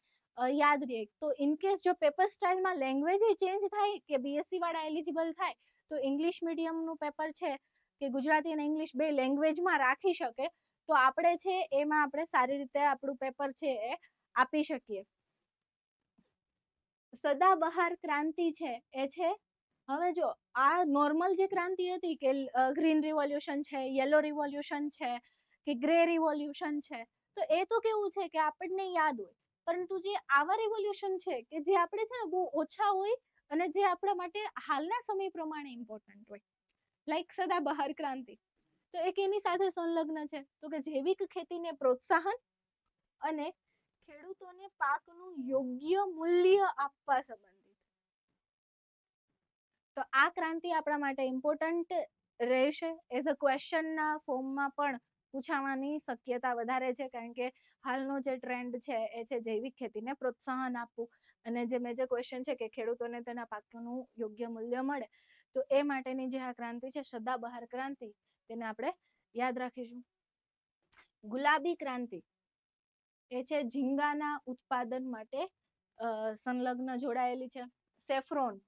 યાદ રહે તો ઇનકેસ જો પેપર સ્ટાઇલમાં લેંગ્વેજ ચેન્જ થાય કે બીએસસી વાળા એલિજિબલ થાય તો ઇંગ્લિશ મીડિયમનું પેપર છે કે ગુજરાતી અને ઇંગ્લિશ બે લેંગ્વેજમાં રાખી શકે તો આપણે છે એમાં આપણે સારી રીતે આપણું પેપર છે એ આપી શકીએ સદાબહાર ક્રાંતિ છે એ છે હવે જો આ નોર્મલ જે ક્રાંતિ હતી કે ગ્રીન રિવોલ્યુશન છે યલો રિવોલ્યુશન છે કે ગ્રે રિવોલ્યુશન છે તો એ તો કેવું છે કે આપણને યાદ હોય પરંતુ જે આવા રિવોલ્યુશન છે કે જે આપણે છે ને બહુ ઓછા હોય અને જે આપણા માટે હાલના સમય પ્રમાણે ઇમ્પોર્ટન્ટ હોય લાઈક સદા બહાર ક્રાંતિ તો એક એની સાથે સંલગ્ન છે તો કે જૈવિક ખેતીને પ્રોત્સાહન અને ખેડૂતોને પાકનું યોગ્ય મૂલ્ય આપવા સંબંધિત તો આ ક્રાંતિ આપણા માટે ઇમ્પોર્ટન્ટ રહેશે એઝ અ ક્વેશ્ચનના ફોર્મમાં પણ પૂછાવાની શક્યતા વધારે છે કારણ કે હાલનો જે ટ્રેન્ડ છે એ છે જૈવિક ખેતીને પ્રોત્સાહન આપવું અને જે મેં જે ક્વેશ્ચન છે કે ખેડૂતોને તેના પાકનું યોગ્ય મૂલ્ય મળે તો એ માટેની જે આ ક્રાંતિ છે સદાબહાર ક્રાંતિ તેને આપણે યાદ રાખીશું ગુલાબી ક્રાંતિ એ છે ઝીંગાના ઉત્પાદન માટે સંલગ્ન જોડાયેલી છે સેફ્રોન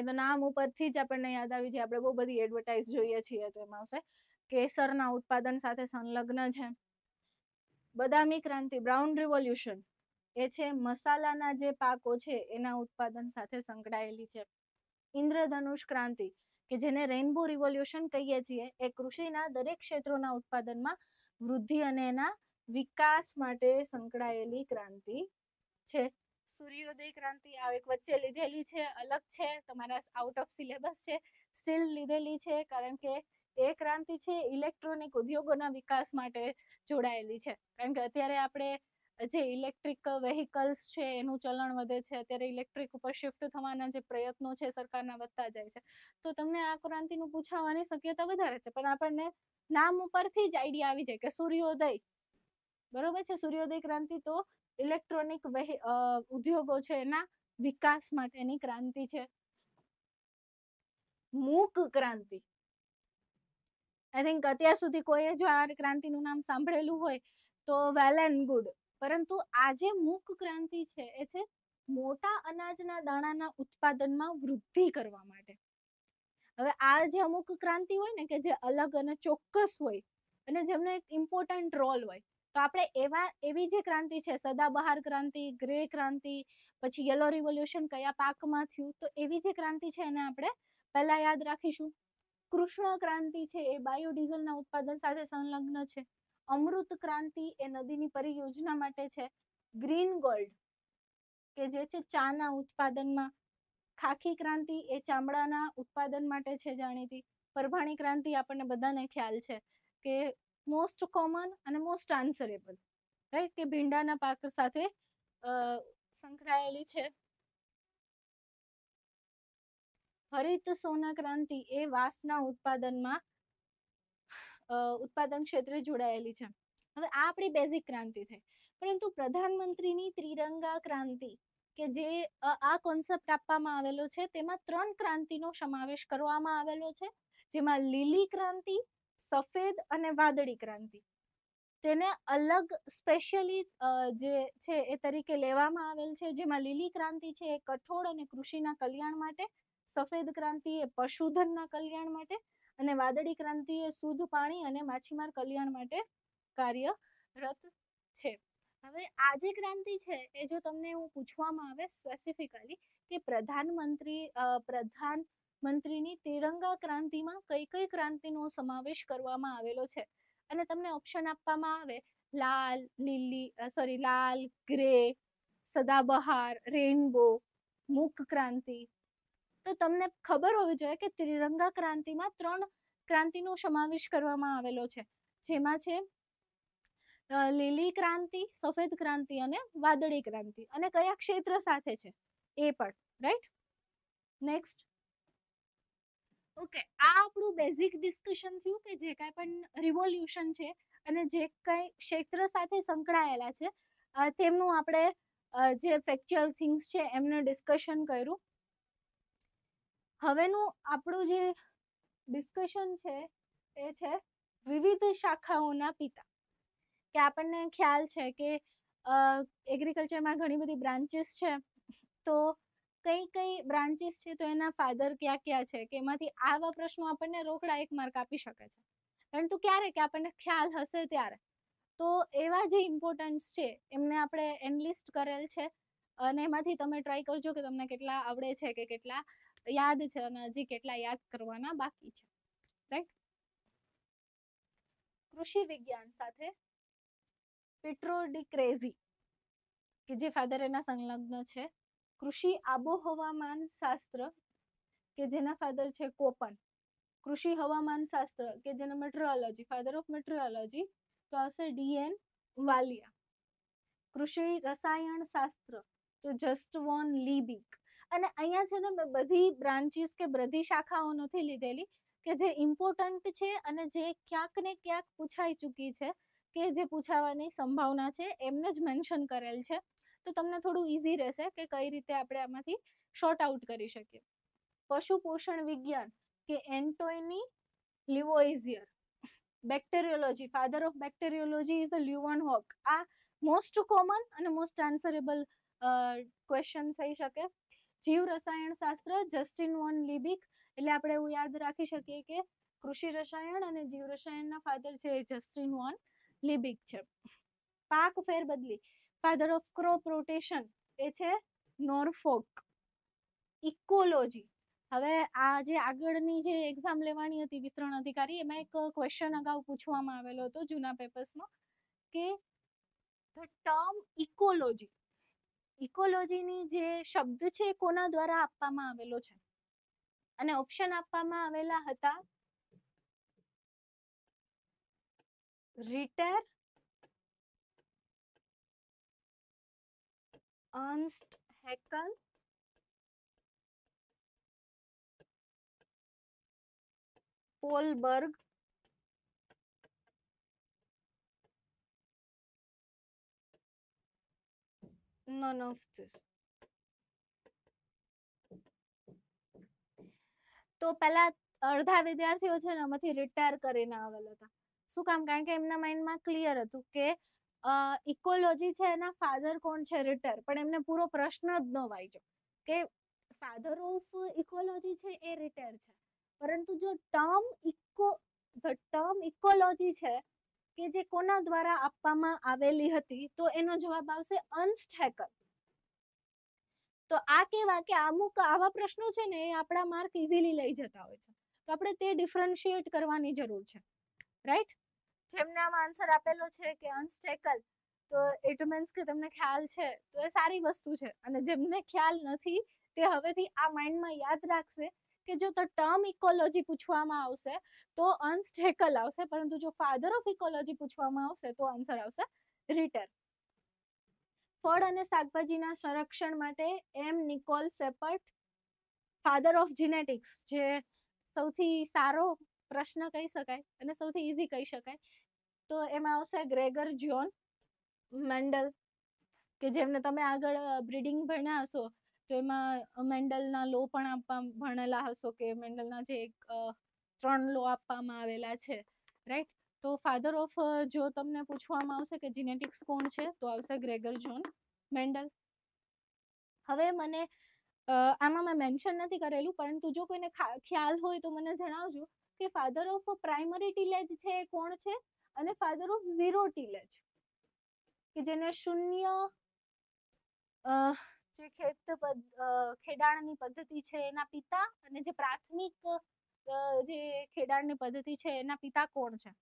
એ નામ ઉપરથી જ આપણને યાદ આવી જાય આપણે બહુ બધી એડવર્ટાઇઝ જોઈએ છીએ તો એમાં આવશે કેસરના ઉત્પાદન સાથે સંલગ્ન છે બદામી ક્રાંતિ બ્રાઉન રિવોલ્યુશન એ છે મસાલાના જે પાકો છે એના ઉત્પાદન સાથે સંકળાયેલી છે ઇન્દ્રધનુષ ક્રાંતિ કે જેને રેઇનબો રિવોલ્યુશન કહીએ છીએ એ કૃષિના દરેક ક્ષેત્રોના ઉત્પાદનમાં વૃદ્ધિ અને એના વિકાસ માટે સંકળાયેલી ક્રાંતિ છે સૂર્યોદય ક્રાંતિ આ એક વચ્ચે લીધેલી છે અલગ છે તમારા આઉટ ઓફ સિલેબસ છે સ્ટીલ લીધેલી છે કારણ કે એ ક્રાંતિ છે ઇલેક્ટ્રોનિક ઉદ્યોગોના વિકાસ માટે જોડાયેલી છે કારણ કે અત્યારે આપણે જે ઇલેક્ટ્રિક વેહિકલ્સ છે એનું ચલણ વધે છે અત્યારે ઇલેક્ટ્રિક ઉપર શિફ્ટ થવાના જે પ્રયત્નો છે સરકારના વધતા જાય છે તો તમને આ ક્રાંતિનું પૂછાવાની શક્યતા વધારે છે પણ આપણને નામ ઉપરથી જ આઈડિયા આવી જાય કે સૂર્યોદય બરોબર છે સૂર્યોદય ક્રાંતિ તો ઇલેક્ટ્રોનિક ઉદ્યોગો છે એના વિકાસ માટેની ક્રાંતિ છે મૂક ક્રાંતિ આઈ થિંક અત્યાર સુધી કોઈએ જો આ ક્રાંતિનું નામ સાંભળેલું હોય તો વેલ એન્ડ ગુડ પરંતુ આજે મુક ક્રાંતિ છે એ છે મોટા અનાજના દાણાના ઉત્પાદનમાં વૃદ્ધિ કરવા માટે હવે આ જે અમુક ક્રાંતિ હોય ને કે જે અલગ અને ચોક્કસ હોય અને જેમનો એક ઇમ્પોર્ટન્ટ રોલ હોય તો આપણે એવા એવી જે ક્રાંતિ છે સદાબહાર ક્રાંતિ ગ્રે ક્રાંતિ પછી યલો રિવોલ્યુશન કયા પાકમાં થયું તો એવી જે ક્રાંતિ છે એને આપણે પહેલા યાદ રાખીશું કૃષ્ણ ક્રાંતિ છે એ બાયોડીઝલના ઉત્પાદન સાથે સંલગ્ન છે અમૃત ક્રાંતિ એ નદીની પરિયોજના માટે છે ગ્રીન ગોલ્ડ કે જે છે ચાના ઉત્પાદનમાં ખાખી ક્રાંતિ એ ચામડાના ઉત્પાદન માટે છે જાણીતી પરભાણી ક્રાંતિ આપણને બધાને ખ્યાલ છે કે મોસ્ટ કોમન અને મોસ્ટ આન્સરેબલ રાઈટ કે ભીંડાના પાક સાથે સંકળાયેલી છે હરિત સોના ક્રાંતિ એ વાંસના ઉત્પાદનમાં ઉત્પાદન ક્ષેત્રે જોડાયેલી છે હવે આ આપણી બેઝિક ક્રાંતિ થઈ પરંતુ પ્રધાનમંત્રીની ત્રિરંગા ક્રાંતિ કે જે આ કોન્સેપ્ટ આપવામાં આવેલો છે તેમાં ત્રણ ક્રાંતિનો સમાવેશ કરવામાં આવેલો છે જેમાં લીલી ક્રાંતિ સફેદ અને વાદળી ક્રાંતિ તેને અલગ સ્પેશિયલી જે છે એ તરીકે લેવામાં આવેલ છે જેમાં લીલી ક્રાંતિ છે એ કઠોળ અને કૃષિના કલ્યાણ માટે સફેદ ક્રાંતિ એ પશુધનના કલ્યાણ માટે અને વાદળી ક્રાંતિ એ શુદ્ધ પાણી અને માછીમાર કલ્યાણ માટે કાર્યરત છે હવે આ ક્રાંતિ છે એ જો તમને હું પૂછવામાં આવે સ્પેસિફિકલી કે પ્રધાનમંત્રી પ્રધાનમંત્રીની તિરંગા ક્રાંતિમાં કઈ કઈ ક્રાંતિનો સમાવેશ કરવામાં આવેલો છે અને તમને ઓપ્શન આપવામાં આવે લાલ લીલી સોરી લાલ ગ્રે સદાબહાર રેઇનબો મુક ક્રાંતિ તો તમને ખબર હોવી જોઈએ કે ત્રિરંગા ક્રાંતિમાં ત્રણ ક્રાંતિનો સમાવેશ કરવામાં આવેલો છે જેમાં છે લીલી ક્રાંતિ સફેદ ક્રાંતિ અને વાદળી ક્રાંતિ અને કયા ક્ષેત્ર સાથે છે એ પણ રાઈટ નેક્સ્ટ ઓકે આ આપણું બેઝિક ડિસ્કશન થયું કે જે કાંઈ પણ રિવોલ્યુશન છે અને જે કંઈ ક્ષેત્ર સાથે સંકળાયેલા છે તેમનું આપણે જે ફેક્ચ્યુઅલ થિંગ્સ છે એમનું ડિસ્કશન કર્યું હવેનું આપણું જે ડિસ્કશન છે એ છે વિવિધ શાખાઓના પિતા કે આપણને ખ્યાલ છે કે એગ્રીકલ્ચરમાં ઘણી બધી બ્રાન્ચીસ છે તો કઈ કઈ બ્રાન્ચીસ છે તો એના ફાધર ક્યાં ક્યાં છે કે એમાંથી આવા પ્રશ્નો આપણને રોકડા એક માર્ક આપી શકે છે પરંતુ ક્યારે કે આપણને ખ્યાલ હશે ત્યારે તો એવા જે ઇમ્પોર્ટન્સ છે એમને આપણે એનલિસ્ટ કરેલ છે અને એમાંથી તમે ટ્રાય કરજો કે તમને કેટલા આવડે છે કે કેટલા યાદ છે અને હજી કેટલા યાદ કરવાના બાકી છે રાઈટ કૃષિ વિજ્ઞાન સાથે પેટ્રો કે જે ફાધર એના સંલગ્ન છે કૃષિ આબોહવામાન શાસ્ત્ર કે જેના ફાધર છે કોપન કૃષિ હવામાન શાસ્ત્ર કે જેના મેટ્રોલોજી ફાધર ઓફ મેટ્રોલોજી તો આવશે ડીએન વાલિયા કૃષિ રસાયણ શાસ્ત્ર તો જસ્ટ વોન લીબિક અને અહીંયા છે ને મેં બધી બ્રાન્ચીસ કે બધી શાખાઓ નથી લીધેલી કે જે ઇમ્પોર્ટન્ટ છે અને જે ક્યાંક ને ક્યાંક પૂછાઈ ચૂકી છે કે જે પૂછાવાની સંભાવના છે એમને જ મેન્શન કરેલ છે તો તમને થોડું ઇઝી રહેશે કે કઈ રીતે આપણે આમાંથી શોર્ટ આઉટ કરી શકીએ પશુ પોષણ વિજ્ઞાન કે Antoine Lavoisier bacteriology father of bacteriology is the Leeuwenhoek આ મોસ્ટ કોમન અને મોસ્ટ આન્સરેબલ ક્વેશ્ચન થઈ શકે જીવ રસાયણ શાસ્ત્ર જસ્ટિન વોન લિબિક એટલે આપણે એવું યાદ રાખી શકીએ કે કૃષિ રસાયણ અને જીવ રસાયણના ફાધર છે જસ્ટિન વોન લિબિક છે પાક ફેરબદલી ફાધર ઓફ ક્રોપ રોટેશન એ છે નોરફોક ઇકોલોજી હવે આ જે આગળની જે એક્ઝામ લેવાની હતી વિસ્તરણ અધિકારી એમાં એક ક્વેશ્ચન અગાઉ પૂછવામાં આવેલો હતો જૂના પેપર્સમાં કે ધ ટર્મ ઇકોલોજી ઇકોલોજીની જે શબ્દ છે એ કોના દ્વારા આપવામાં આવેલો છે અને ઓપ્શન આપવામાં આવેલા હતા રિટેર અન્સ્ટ હેકલ પોલબર્ગ none of this તો પેલા અડધા વિદ્યાર્થીઓ છે ને આમાંથી રિટાયર કરીને આવેલા હતા શું કામ કારણ કે એમના માઇન્ડમાં ક્લિયર હતું કે ઇકોલોજી છે એના ફાધર કોણ છે રિટાયર પણ એમને પૂરો પ્રશ્ન જ ન વાંચ્યો કે ફાધર ઓફ ઇકોલોજી છે એ રિટાયર છે પરંતુ જો term eco the term ecology છે કે જે કોના દ્વારા આપવામાં આવેલી હતી તો એનો જવાબ આવશે અન્સ્ટ હેકર તો આ કેવા કે અમુક આવા પ્રશ્નો છે ને એ આપણા માર્ક ઇઝીલી લઈ જતા હોય છે તો આપણે તે ડિફરન્શિએટ કરવાની જરૂર છે રાઈટ જેમનામાં આન્સર આપેલો છે કે અનસ્ટેકલ તો ઇટ મીન્સ કે તમને ખ્યાલ છે તો એ સારી વસ્તુ છે અને જેમને ખ્યાલ નથી તે હવેથી આ માઇન્ડમાં યાદ રાખશે કે જો તો ટર્મ ઇકોલોજી પૂછવામાં આવશે તો અંશ આવશે પરંતુ જો ફાધર ઓફ ઇકોલોજી પૂછવામાં આવશે તો આન્સર આવશે રીટર ફળ અને શાકભાજીના સંરક્ષણ માટે એમ Nicolas Appert father of genetics જે સૌથી સારો પ્રશ્ન કહી શકાય અને સૌથી ઇઝી કહી શકાય તો એમાં આવશે ગ્રેગર જ્યોન મેન્ડલ કે જેમને તમે આગળ બ્રિડિંગ ભણ્યા હશો તો એમાં મેન્ડલના લો પણ આપવા ભણેલા હશો કે મેન્ડલના જે એક ત્રણ લો આપવામાં આવેલા છે રાઈટ તો ફાધર ઓફ જો તમને પૂછવામાં આવશે કે જીનેટિક્સ કોણ છે તો આવશે ગ્રેગર જોન મેન્ડલ હવે મને આમાં મેં મેન્શન નથી કરેલું પરંતુ જો કોઈને ખ્યાલ હોય તો મને જણાવજો કે ફાધર ઓફ પ્રાઇમરી ટીલેજ છે કોણ છે અને ફાધર ઓફ ઝીરો ટીલેજ કે જેને શૂન્ય જે ખેત ખેડાણની પદ્ધતિ છે એના પિતા અને જે પ્રાથમિક જે ખેડાણની પદ્ધતિ છે એના પિતા કોણ છે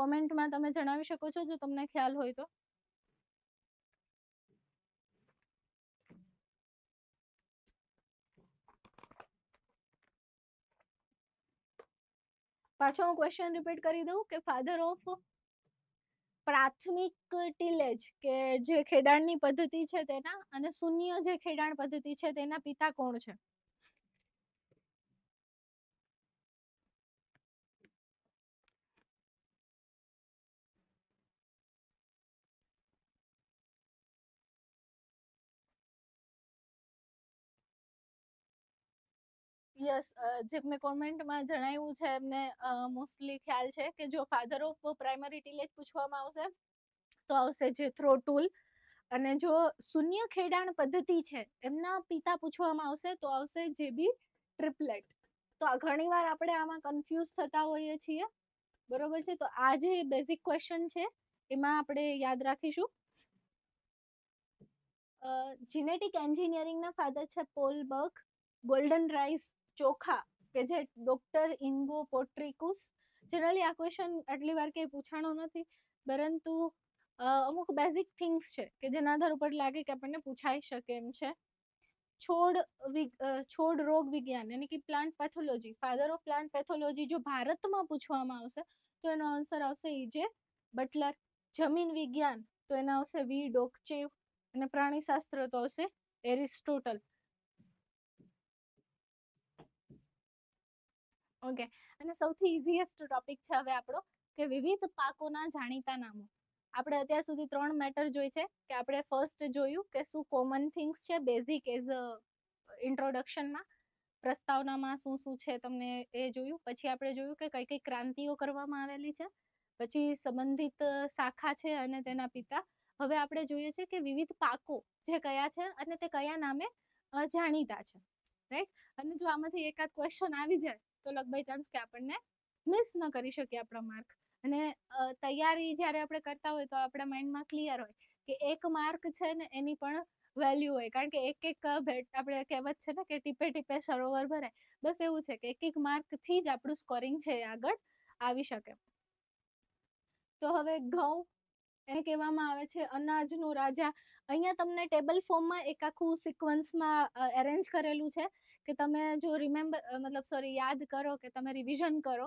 કોમેન્ટમાં તમે જણાવી શકો છો જો તમને ખ્યાલ હોય તો પાછો હું ક્વેશ્ચન રિપીટ કરી દઉં કે ફાધર ઓફ પ્રાથમિક ટીલેજ કે જે ખેડાણની પદ્ધતિ છે તેના અને શૂન્ય જે ખેડાણ પદ્ધતિ છે તેના પિતા કોણ છે યસ જેમને કોમેન્ટમાં જણાવ્યું છે એમને મોસ્ટલી ખ્યાલ છે કે જો ફાધર ઓફ પ્રાઇમરી ટીલેજ પૂછવામાં આવશે તો આવશે જે થ્રો ટૂલ અને જો શૂન્ય ખેડાણ પદ્ધતિ છે એમના પિતા પૂછવામાં આવશે તો આવશે જે બી ટ્રિપલેટ તો આ વાર આપણે આમાં કન્ફ્યુઝ થતા હોઈએ છીએ બરોબર છે તો આ જે બેઝિક ક્વેશ્ચન છે એમાં આપણે યાદ રાખીશું જીનેટિક એન્જિનિયરિંગના ફાધર છે પોલ બર્ક ગોલ્ડન રાઈસ ચોખા કે જે ડોક્ટર ઇન્ગો પોટ્રિકુસ જનરલી આ ક્વેશ્ચન આટલી વાર કંઈ પૂછાણો નથી પરંતુ અમુક બેઝિક થિંગ્સ છે કે જેના આધાર ઉપર લાગે કે આપણને પૂછાઈ શકે એમ છે છોડ છોડ રોગ વિજ્ઞાન એટલે કે plant pathology father of plant pathology જો ભારતમાં પૂછવામાં આવશે તો એનો આન્સર આવશે ઈજે e બટલર જમીન વિજ્ઞાન તો એના આવશે વી ડોકચેવ અને પ્રાણીશાસ્ત્ર તો આવશે એરિસ્ટોટલ ઓકે અને સૌથી ઇઝીએસ્ટ ટોપિક છે હવે આપણો કે વિવિધ પાકોના જાણીતા નામો આપણે અત્યાર સુધી ત્રણ મેટર જોઈ છે કે આપણે ફર્સ્ટ જોયું કે શું કોમન થિંગ્સ છે બેઝિક એઝ ઇન્ટ્રોડક્શનમાં પ્રસ્તાવનામાં શું શું છે તમને એ જોયું પછી આપણે જોયું કે કઈ કઈ ક્રાંતિઓ કરવામાં આવેલી છે પછી સંબંધિત શાખા છે અને તેના પિતા હવે આપણે જોઈએ છે કે વિવિધ પાકો જે કયા છે અને તે કયા નામે જાણીતા છે રાઈટ અને જો આમાંથી એકાદ ક્વેશ્ચન આવી જાય તો લગ ચાન્સ કે આપણને મિસ ન કરી શકીએ આપણા માર્ક અને તૈયારી જ્યારે આપણે કરતા હોય તો આપણા માઇન્ડમાં ક્લિયર હોય કે એક માર્ક છે ને એની પણ વેલ્યુ હોય કારણ કે એક એક ભેટ આપણે કહેવત છે ને કે ટીપે ટીપે સરોવર ભરાય બસ એવું છે કે એક એક માર્કથી જ આપણું સ્કોરિંગ છે આગળ આવી શકે તો હવે ઘઉં એને કહેવામાં આવે છે અનાજનો રાજા અહીંયા તમને ટેબલ ફોર્મમાં એક આખું સિક્વન્સમાં એરેન્જ કરેલું છે કે તમે જો રિમેમ્બર મતલબ સોરી યાદ કરો કે તમે રિવિઝન કરો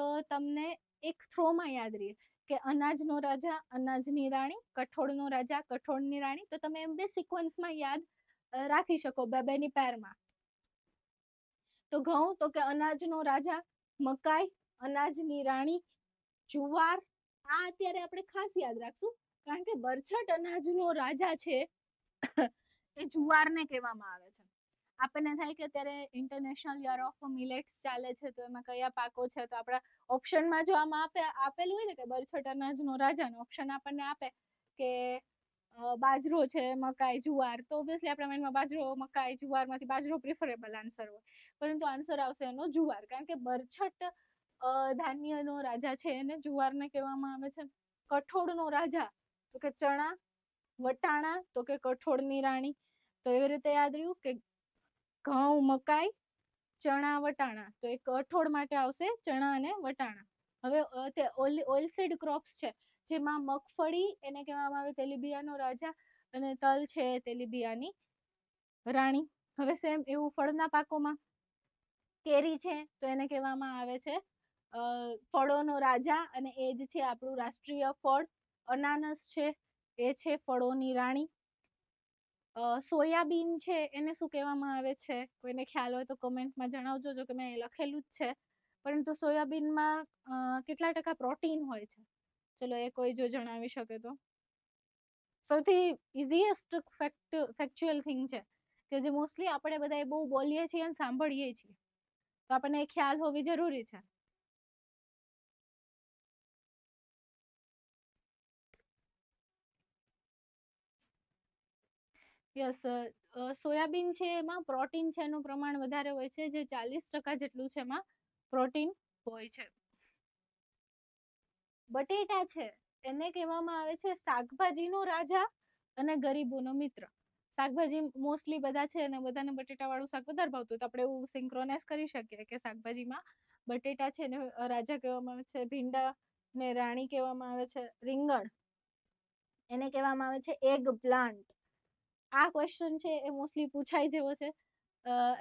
તો તમને એક થ્રોમાં યાદ રહે કે અનાજનો રાજા અનાજની રાણી કઠોળનો રાજા કઠોળની રાણી તો તમે એમ બે સિક્વન્સમાં યાદ રાખી શકો બે બેની પેરમાં તો ઘઉં તો કે અનાજનો રાજા મકાઈ અનાજની રાણી જુવાર આ અત્યારે આપણે ખાસ યાદ રાખશું કારણ કે બરછટ અનાજનો રાજા છે એ જુવારને કહેવામાં આવે આપણને થાય કે અત્યારે ઇન્ટરનેશનલ યર ઓફ મિલેટ્સ ચાલે છે તો એમાં કયા પાકો છે તો આપણા ઓપ્શનમાં જો આમાં આપે આપેલું હોય ને કે બરછટ અનાજ અનાજનો રાજાનો ઓપ્શન આપણને આપે કે બાજરો છે મકાઈ જુવાર તો ઓબ્વિયસલી આપણા માઇન્ડમાં બાજરો મકાઈ જુવાર માંથી બાજરો પ્રિફરેબલ આન્સર હોય પરંતુ આન્સર આવશે એનો જુવાર કારણ કે બરછટ ધાન્યનો રાજા છે એને જુવારને કહેવામાં આવે છે કઠોળનો રાજા તો કે ચણા વટાણા તો કે કઠોળની રાણી તો એવી રીતે યાદ રહ્યું કે ઘઉં મકાઈ ચણા વટાણા તો એક કઠોળ માટે આવશે ચણા અને વટાણા હવે તે ઓલસીડ ક્રોપ્સ છે જેમાં મગફળી એને કહેવામાં આવે તેલીબિયાનો રાજા અને તલ છે તેલીબિયાની રાણી હવે સેમ એવું ફળના પાકોમાં કેરી છે તો એને કહેવામાં આવે છે ફળોનો રાજા અને એ જ છે આપણું રાષ્ટ્રીય ફળ અનાનસ છે એ છે ફળોની રાણી સોયાબીન છે એને શું કહેવામાં આવે છે કોઈને ખ્યાલ હોય તો કોમેન્ટમાં જણાવજો જો કે મેં એ લખેલું જ છે પરંતુ સોયાબીનમાં કેટલા ટકા પ્રોટીન હોય છે ચલો એ કોઈ જો જણાવી શકે તો સૌથી ઇઝીએસ્ટ ફેક્ટ ફેક્ચ્યુઅલ થિંગ છે કે જે મોસ્ટલી આપણે બધા બહુ બોલીએ છીએ અને સાંભળીએ છીએ તો આપણને એ ખ્યાલ હોવી જરૂરી છે યસ સોયાબીન છે એમાં પ્રોટીન છે એનું પ્રમાણ વધારે હોય છે જે ચાલીસ ટકા જેટલું છે એમાં પ્રોટીન હોય છે બટેટા છે એને કહેવામાં આવે છે શાકભાજીનો રાજા અને ગરીબોનો મિત્ર શાકભાજી મોસ્ટલી બધા છે અને બધાને બટેટાવાળું શાક વધારે ભાવતું તો આપણે એવું સિંક્રોનાઇઝ કરી શકીએ કે શાકભાજીમાં બટેટા છે એને રાજા કહેવામાં આવે છે ભીંડા ને રાણી કહેવામાં આવે છે રીંગણ એને કહેવામાં આવે છે એગ પ્લાન્ટ આ ક્વેશ્ચન છે એ મોસ્ટલી પૂછાય જેવો છે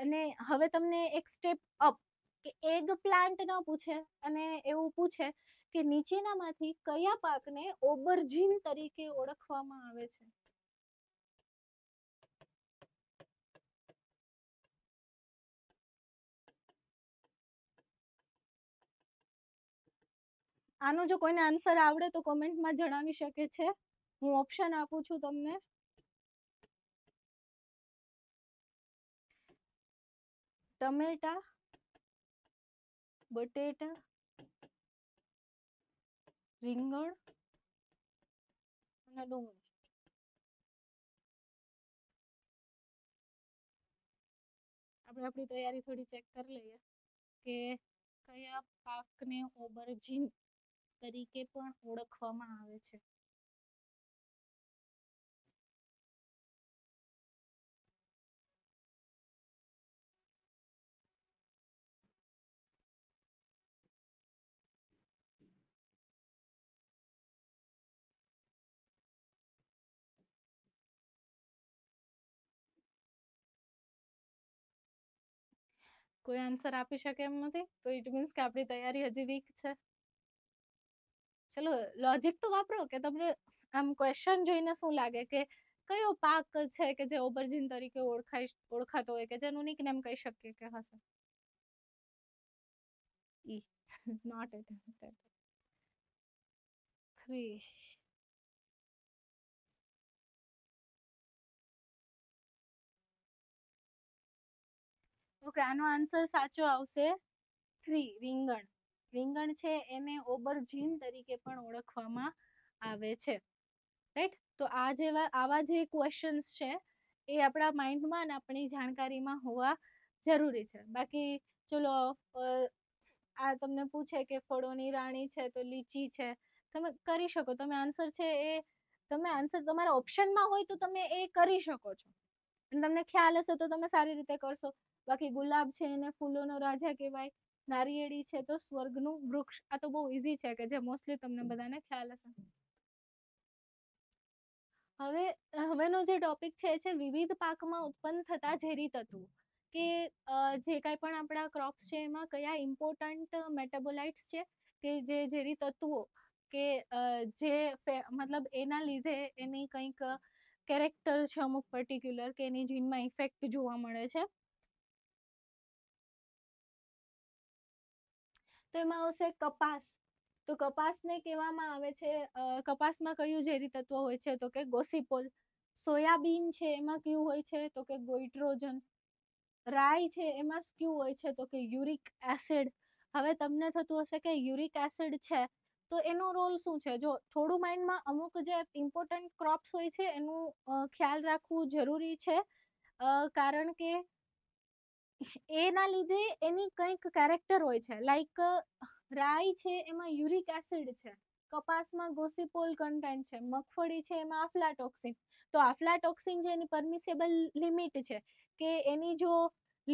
અને હવે તમને એક સ્ટેપ અપ કે એગ પ્લાન્ટ ન પૂછે અને એવું પૂછે કે નીચેનામાંથી કયા પાકને ઓબરજીન તરીકે ઓળખવામાં આવે છે આનો જો કોઈને આન્સર આવડે તો કોમેન્ટમાં જણાવી શકે છે હું ઓપ્શન આપું છું તમને ટમેટા બટેટા રીંગણ અને ડુંગળી આપણે આપણી તૈયારી થોડી ચેક કરી લઈએ કે કયા પાકને ઓબરજીન તરીકે પણ ઓળખવામાં આવે છે કોઈ આન્સર આપી શકે એમ નથી તો ઇટ મીન્સ કે આપણી તૈયારી હજી વીક છે ચલો લોજિક તો વાપરો કે તમને આમ ક્વેશ્ચન જોઈને શું લાગે કે કયો પાક છે કે જે ઓબરજીન તરીકે ઓળખાય ઓળખાતો હોય કે જેનું નિકનેમ કહી શકીએ કે હશે E not attempted three okay આનો આન્સર સાચો આવશે થ્રી રીંગણ રીંગણ છે એને ઓબરજીન તરીકે પણ ઓળખવામાં આવે છે રાઈટ તો આ જેવા આવા જે ક્વેશ્ચન્સ છે એ આપણા માઇન્ડમાં અને આપણી જાણકારીમાં હોવા જરૂરી છે બાકી ચલો આ તમને પૂછે કે ફળોની રાણી છે તો લીચી છે તમે કરી શકો તમે આન્સર છે એ તમે આન્સર તમારા ઓપ્શનમાં હોય તો તમે એ કરી શકો છો અને તમને ખ્યાલ હશે તો તમે સારી રીતે કરશો બાકી ગુલાબ છે એને ફૂલોનો રાજા કહેવાય નારિયેળી છે તો સ્વર્ગનું વૃક્ષ આ તો બહુ ઈઝી છે કે જે મોસ્ટલી તમને બધાને ખ્યાલ હશે હવે હવેનો જે ટોપિક છે એ છે વિવિધ પાકમાં ઉત્પન્ન થતા ઝેરી તત્વો કે જે કાંઈ પણ આપણા ક્રોપ્સ છે એમાં કયા ઇમ્પોર્ટન્ટ મેટાબોલાઇટ્સ છે કે જે ઝેરી તત્વો કે જે મતલબ એના લીધે એની કંઈક કેરેક્ટર છે અમુક પર્ટિક્યુલર કે એની જીનમાં ઇફેક્ટ જોવા મળે છે તો એમાં આવશે કપાસ તો કપાસને કહેવામાં આવે છે કપાસમાં કયું ઝેરી તત્વ હોય છે તો કે ગોસીપોલ સોયાબીન છે એમાં કયું હોય છે તો કે ગોઇટ્રોજન રાઈ છે એમાં કયું હોય છે તો કે યુરિક એસિડ હવે તમને થતું હશે કે યુરિક એસિડ છે તો એનો રોલ શું છે જો થોડું માઇન્ડમાં અમુક જે ઇમ્પોર્ટન્ટ ક્રોપ્સ હોય છે એનું ખ્યાલ રાખવું જરૂરી છે કારણ કે એના લીધે એની કંઈક કેરેક્ટર હોય છે લાઈક રાઈ છે એમાં યુરિક એસિડ છે કપાસમાં ગોસીપોલ કન્ટેન્ટ છે મગફળી છે એમાં આફ્લાટોક્સિન તો આફ્લાટોક્સિન જે એની પરમિસેબલ લિમિટ છે કે એની જો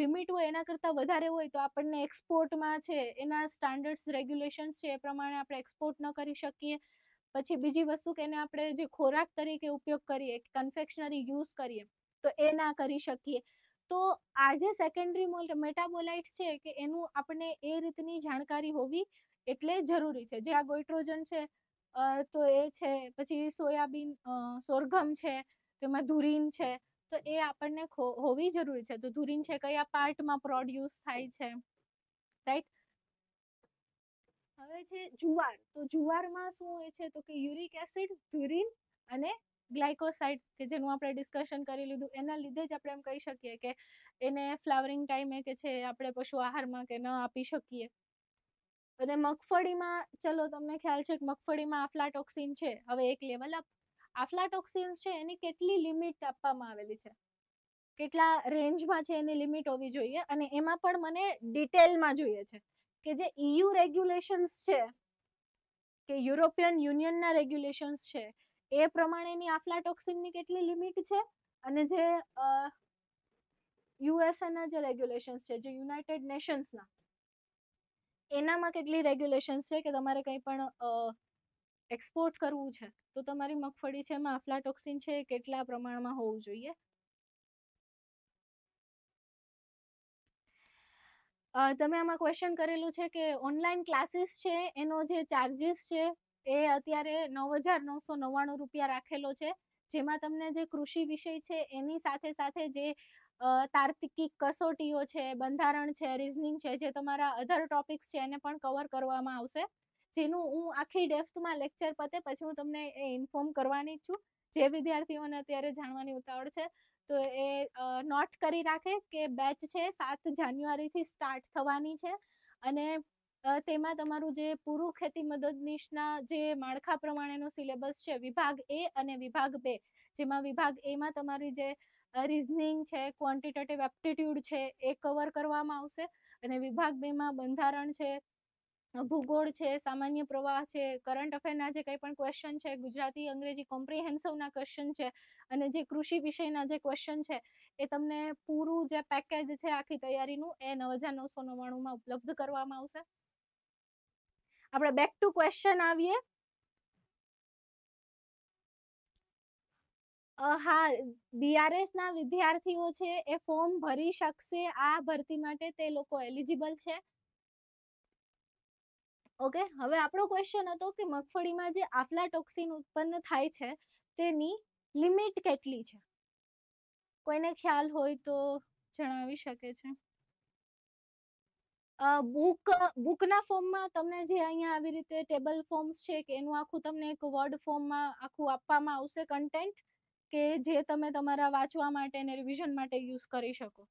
લિમિટ હોય એના કરતાં વધારે હોય તો આપણને એક્સપોર્ટમાં છે એના સ્ટાન્ડર્ડ્સ રેગ્યુલેશન્સ છે એ પ્રમાણે આપણે એક્સપોર્ટ ન કરી શકીએ પછી બીજી વસ્તુ કે એને આપણે જે ખોરાક તરીકે ઉપયોગ કરીએ કન્ફેક્શનરી યુઝ કરીએ તો એ ના કરી શકીએ તો આજે જે સેકન્ડરી મેટાબોલાઇટ્સ છે કે એનું આપણને એ રીતની જાણકારી હોવી એટલે જરૂરી છે જે આ ગોઇટ્રોજન છે તો એ છે પછી સોયાબીન સોરગમ છે તેમાં ધુરીન છે તો એ આપણને હોવી જરૂરી છે તો ધુરીન છે કયા પાર્ટમાં પ્રોડ્યુસ થાય છે રાઈટ હવે છે જુવાર તો જુવારમાં શું હોય છે તો કે યુરિક એસિડ ધુરીન અને ગ્લાયકોસાઇડ કે જેનું આપણે ડિસ્કશન કરી લીધું એના લીધે જ આપણે એમ કહી શકીએ કે એને ફ્લાવરિંગ ટાઈમે કે છે આપણે પશુ આહારમાં કે ન આપી શકીએ અને મગફળીમાં ચલો તમને ખ્યાલ છે કે મગફળીમાં આફ્લાટોક્સિન છે હવે એક લેવલ અપ આફ્લાટોક્સિન છે એની કેટલી લિમિટ આપવામાં આવેલી છે કેટલા રેન્જમાં છે એની લિમિટ હોવી જોઈએ અને એમાં પણ મને ડિટેલમાં જોઈએ છે કે જે ઇયુ રેગ્યુલેશન્સ છે કે યુરોપિયન યુનિયનના રેગ્યુલેશન્સ છે એ પ્રમાણેની આફ્લાટોક્સિનની કેટલી લિમિટ છે અને જે યુએસએના જે રેગ્યુલેશન્સ છે જે યુનાઇટેડ નેશન્સના એનામાં કેટલી રેગ્યુલેશન્સ છે કે તમારે કંઈ પણ એક્સપોર્ટ કરવું છે તો તમારી મગફળી છે એમાં અફલાટોક્સિન છે એ કેટલા પ્રમાણમાં હોવું જોઈએ તમે આમાં ક્વેશ્ચન કરેલું છે કે ઓનલાઈન ક્લાસીસ છે એનો જે ચાર્જીસ છે એ અત્યારે નવ હજાર નવસો નવ્વાણું રૂપિયા રાખેલો છે જેમાં તમને જે કૃષિ વિષય છે એની સાથે સાથે જે તાર્કિક કસોટીઓ છે બંધારણ છે રિઝનિંગ છે જે તમારા અધર ટોપિક્સ છે એને પણ કવર કરવામાં આવશે જેનું હું આખી ડેફ્થમાં લેક્ચર પતે પછી હું તમને એ ઇન્ફોર્મ કરવાની છું જે વિદ્યાર્થીઓને અત્યારે જાણવાની ઉતાવળ છે તો એ નોટ કરી રાખે કે બેચ છે સાત જાન્યુઆરીથી સ્ટાર્ટ થવાની છે અને તેમાં તમારું જે પૂરું ખેતી મદદનીશના જે માળખા પ્રમાણેનો સિલેબસ છે વિભાગ એ અને વિભાગ બે જેમાં વિભાગ એમાં તમારી જે રિઝનિંગ છે ક્વોન્ટિટેટિવ એપ્ટિટ્યૂડ છે એ કવર કરવામાં આવશે અને વિભાગ બેમાં બંધારણ છે ભૂગોળ છે સામાન્ય પ્રવાહ છે કરંટ અફેરના જે કંઈ પણ ક્વેશ્ચન છે ગુજરાતી અંગ્રેજી કોમ્પ્રિહેન્સિવના ક્વેશ્ચન છે અને જે કૃષિ વિષયના જે ક્વેશ્ચન છે એ તમને પૂરું જે પેકેજ છે આખી તૈયારીનું એ નવ હજાર નવસો નવ્વાણુંમાં ઉપલબ્ધ કરવામાં આવશે આપણે બેક ટુ ક્વેશ્ચન આવીએ હા બીઆરએસ ના વિદ્યાર્થીઓ છે એ ફોર્મ ભરી શકશે આ ભરતી માટે તે લોકો એલિજિબલ છે ઓકે હવે આપણો ક્વેશ્ચન હતો કે મગફળીમાં જે આફલા ટોક્સિન ઉત્પન્ન થાય છે તેની લિમિટ કેટલી છે કોઈને ખ્યાલ હોય તો જણાવી શકે છે બુક બુકના ફોર્મમાં તમને જે અહીંયા આવી રીતે ટેબલ ફોર્મ્સ છે કે એનું આખું તમને એક વર્ડ ફોર્મમાં આખું આપવામાં આવશે કન્ટેન્ટ કે જે તમે તમારા વાંચવા માટે અને રિવિઝન માટે યુઝ કરી શકો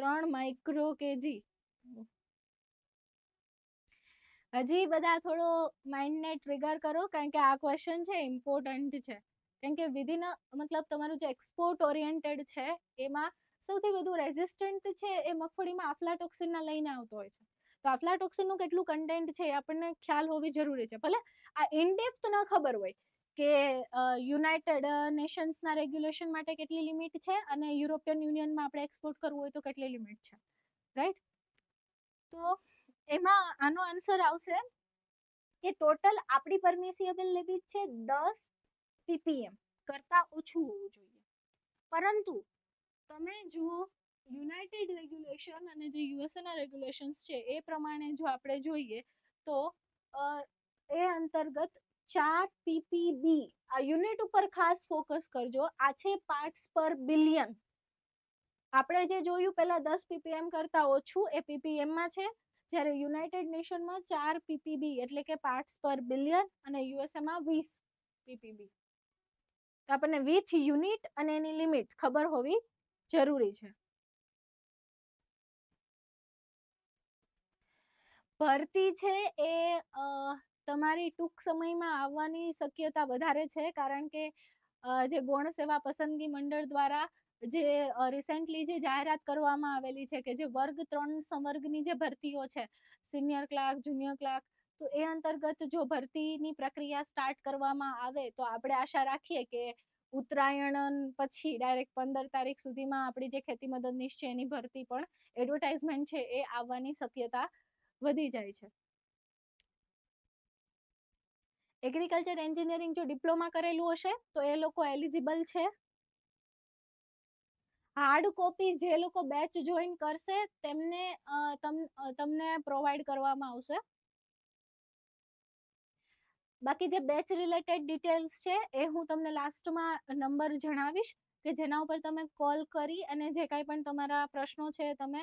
ત્રણ માઇક્રો કેજી હજી બધા થોડો માઇન્ડને ટ્રિગર કરો કારણ કે આ ક્વેશ્ચન છે ઇમ્પોર્ટન્ટ છે કારણ કે વિધિન મતલબ તમારું જે એક્સપોર્ટ ઓરિએન્ટેડ છે એમાં સૌથી વધુ રેઝિસ્ટન્ટ છે એ મગફળીમાં આફલાટોક્સિનના લઈને આવતો હોય છે તો આફલાટોક્સિનનું કેટલું કન્ટેન્ટ છે એ આપણને ખ્યાલ હોવી જરૂરી છે ભલે આ ઇનડેપ્થ ન ખબર હોય કે યુનાઇટેડ નેશન્સના રેગ્યુલેશન માટે કેટલી લિમિટ છે અને યુરોપિયન યુનિયનમાં આપણે એક્સપોર્ટ કરવું હોય તો કેટલી લિમિટ છે રાઈટ તો એમાં આનો આન્સર આવશે કે ટોટલ આપણી પરમિસિએબલ લિમિટ છે દસ પીપીએમ કરતાં ઓછું હોવું જોઈએ પરંતુ તમે જો યુનાઇટેડ રેગ્યુલેશન અને જે યુએસએના રેગ્યુલેશન્સ છે એ પ્રમાણે જો આપણે જોઈએ તો એ અંતર્ગત ચાર પીપીબી આ યુનિટ ઉપર ખાસ ફોકસ કરજો આ છે પાર્ટ્સ પર બિલિયન આપણે જે જોયું પહેલાં દસ પીપીએમ કરતાં ઓછું એ પીપીએમમાં છે જ્યારે યુનાઇટેડ નેશનમાં ચાર પીપીબી એટલે કે પાર્ટસ પર બિલિયન અને યુએસએમાં વીસ પીપીબી આપણને વિથ યુનિટ અને એની લિમિટ ખબર હોવી જરૂરી છે ભરતી છે એ તમારી ટૂંક સમયમાં આવવાની શક્યતા વધારે છે કારણ કે જે ગૌણ સેવા પસંદગી મંડળ દ્વારા જે રિસેન્ટલી જે જાહેરાત કરવામાં આવેલી છે કે જે વર્ગ ત્રણ સંવર્ગની જે ભરતીઓ છે સિનિયર ક્લાર્ક જુનિયર ક્લાર્ક તો એ અંતર્ગત જો ભરતીની પ્રક્રિયા સ્ટાર્ટ કરવામાં આવે તો આપણે આશા રાખીએ કે ઉત્તરાયણ પછી ડાયરેક્ટ પંદર તારીખ સુધીમાં આપણી જે ખેતી મદદનીશ છે એની ભરતી પણ એડવર્ટાઇઝમેન્ટ છે એ આવવાની શક્યતા વધી જાય છે એગ્રીકલ્ચર એન્જિનિયરિંગ જો ડિપ્લોમા કરેલું હશે તો એ લોકો એલિજિબલ છે હાર્ડ કોપી જે લોકો બેચ જોઈન કરશે તેમને તમને પ્રોવાઈડ કરવામાં આવશે બાકી જે બેચ રિલેટેડ ડિટેલ્સ છે એ હું તમને લાસ્ટમાં નંબર જણાવીશ કે જેના ઉપર તમે કોલ કરી અને જે કાંઈ પણ તમારા પ્રશ્નો છે તમે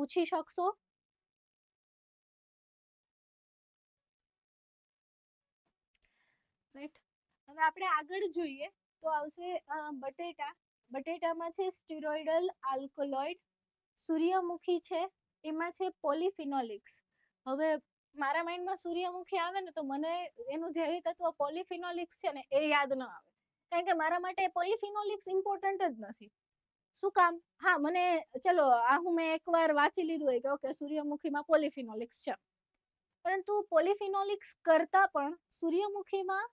પૂછી શકશો રાઈટ હવે આપણે આગળ જોઈએ તો આવશે બટેટા બટેટામાં છે સ્ટીરોઇડલ આલ્કોલોઇડ સૂર્યમુખી છે એમાં છે પોલિફિનોલિક્સ હવે મારા માઇન્ડમાં સૂર્યમુખી આવે ને તો મને એનું ઝેરી તત્વ પોલિફિનોલિક્સ છે ને એ યાદ ન આવે કારણ કે મારા માટે પોલિફિનોલિક્સ ઇમ્પોર્ટન્ટ જ નથી શું કામ હા મને ચલો આ હું મેં એકવાર વાંચી લીધું હોય કે ઓકે સૂર્યમુખીમાં પોલિફિનોલિક્સ છે પરંતુ પોલિફિનોલિક્સ કરતાં પણ સૂર્યમુખીમાં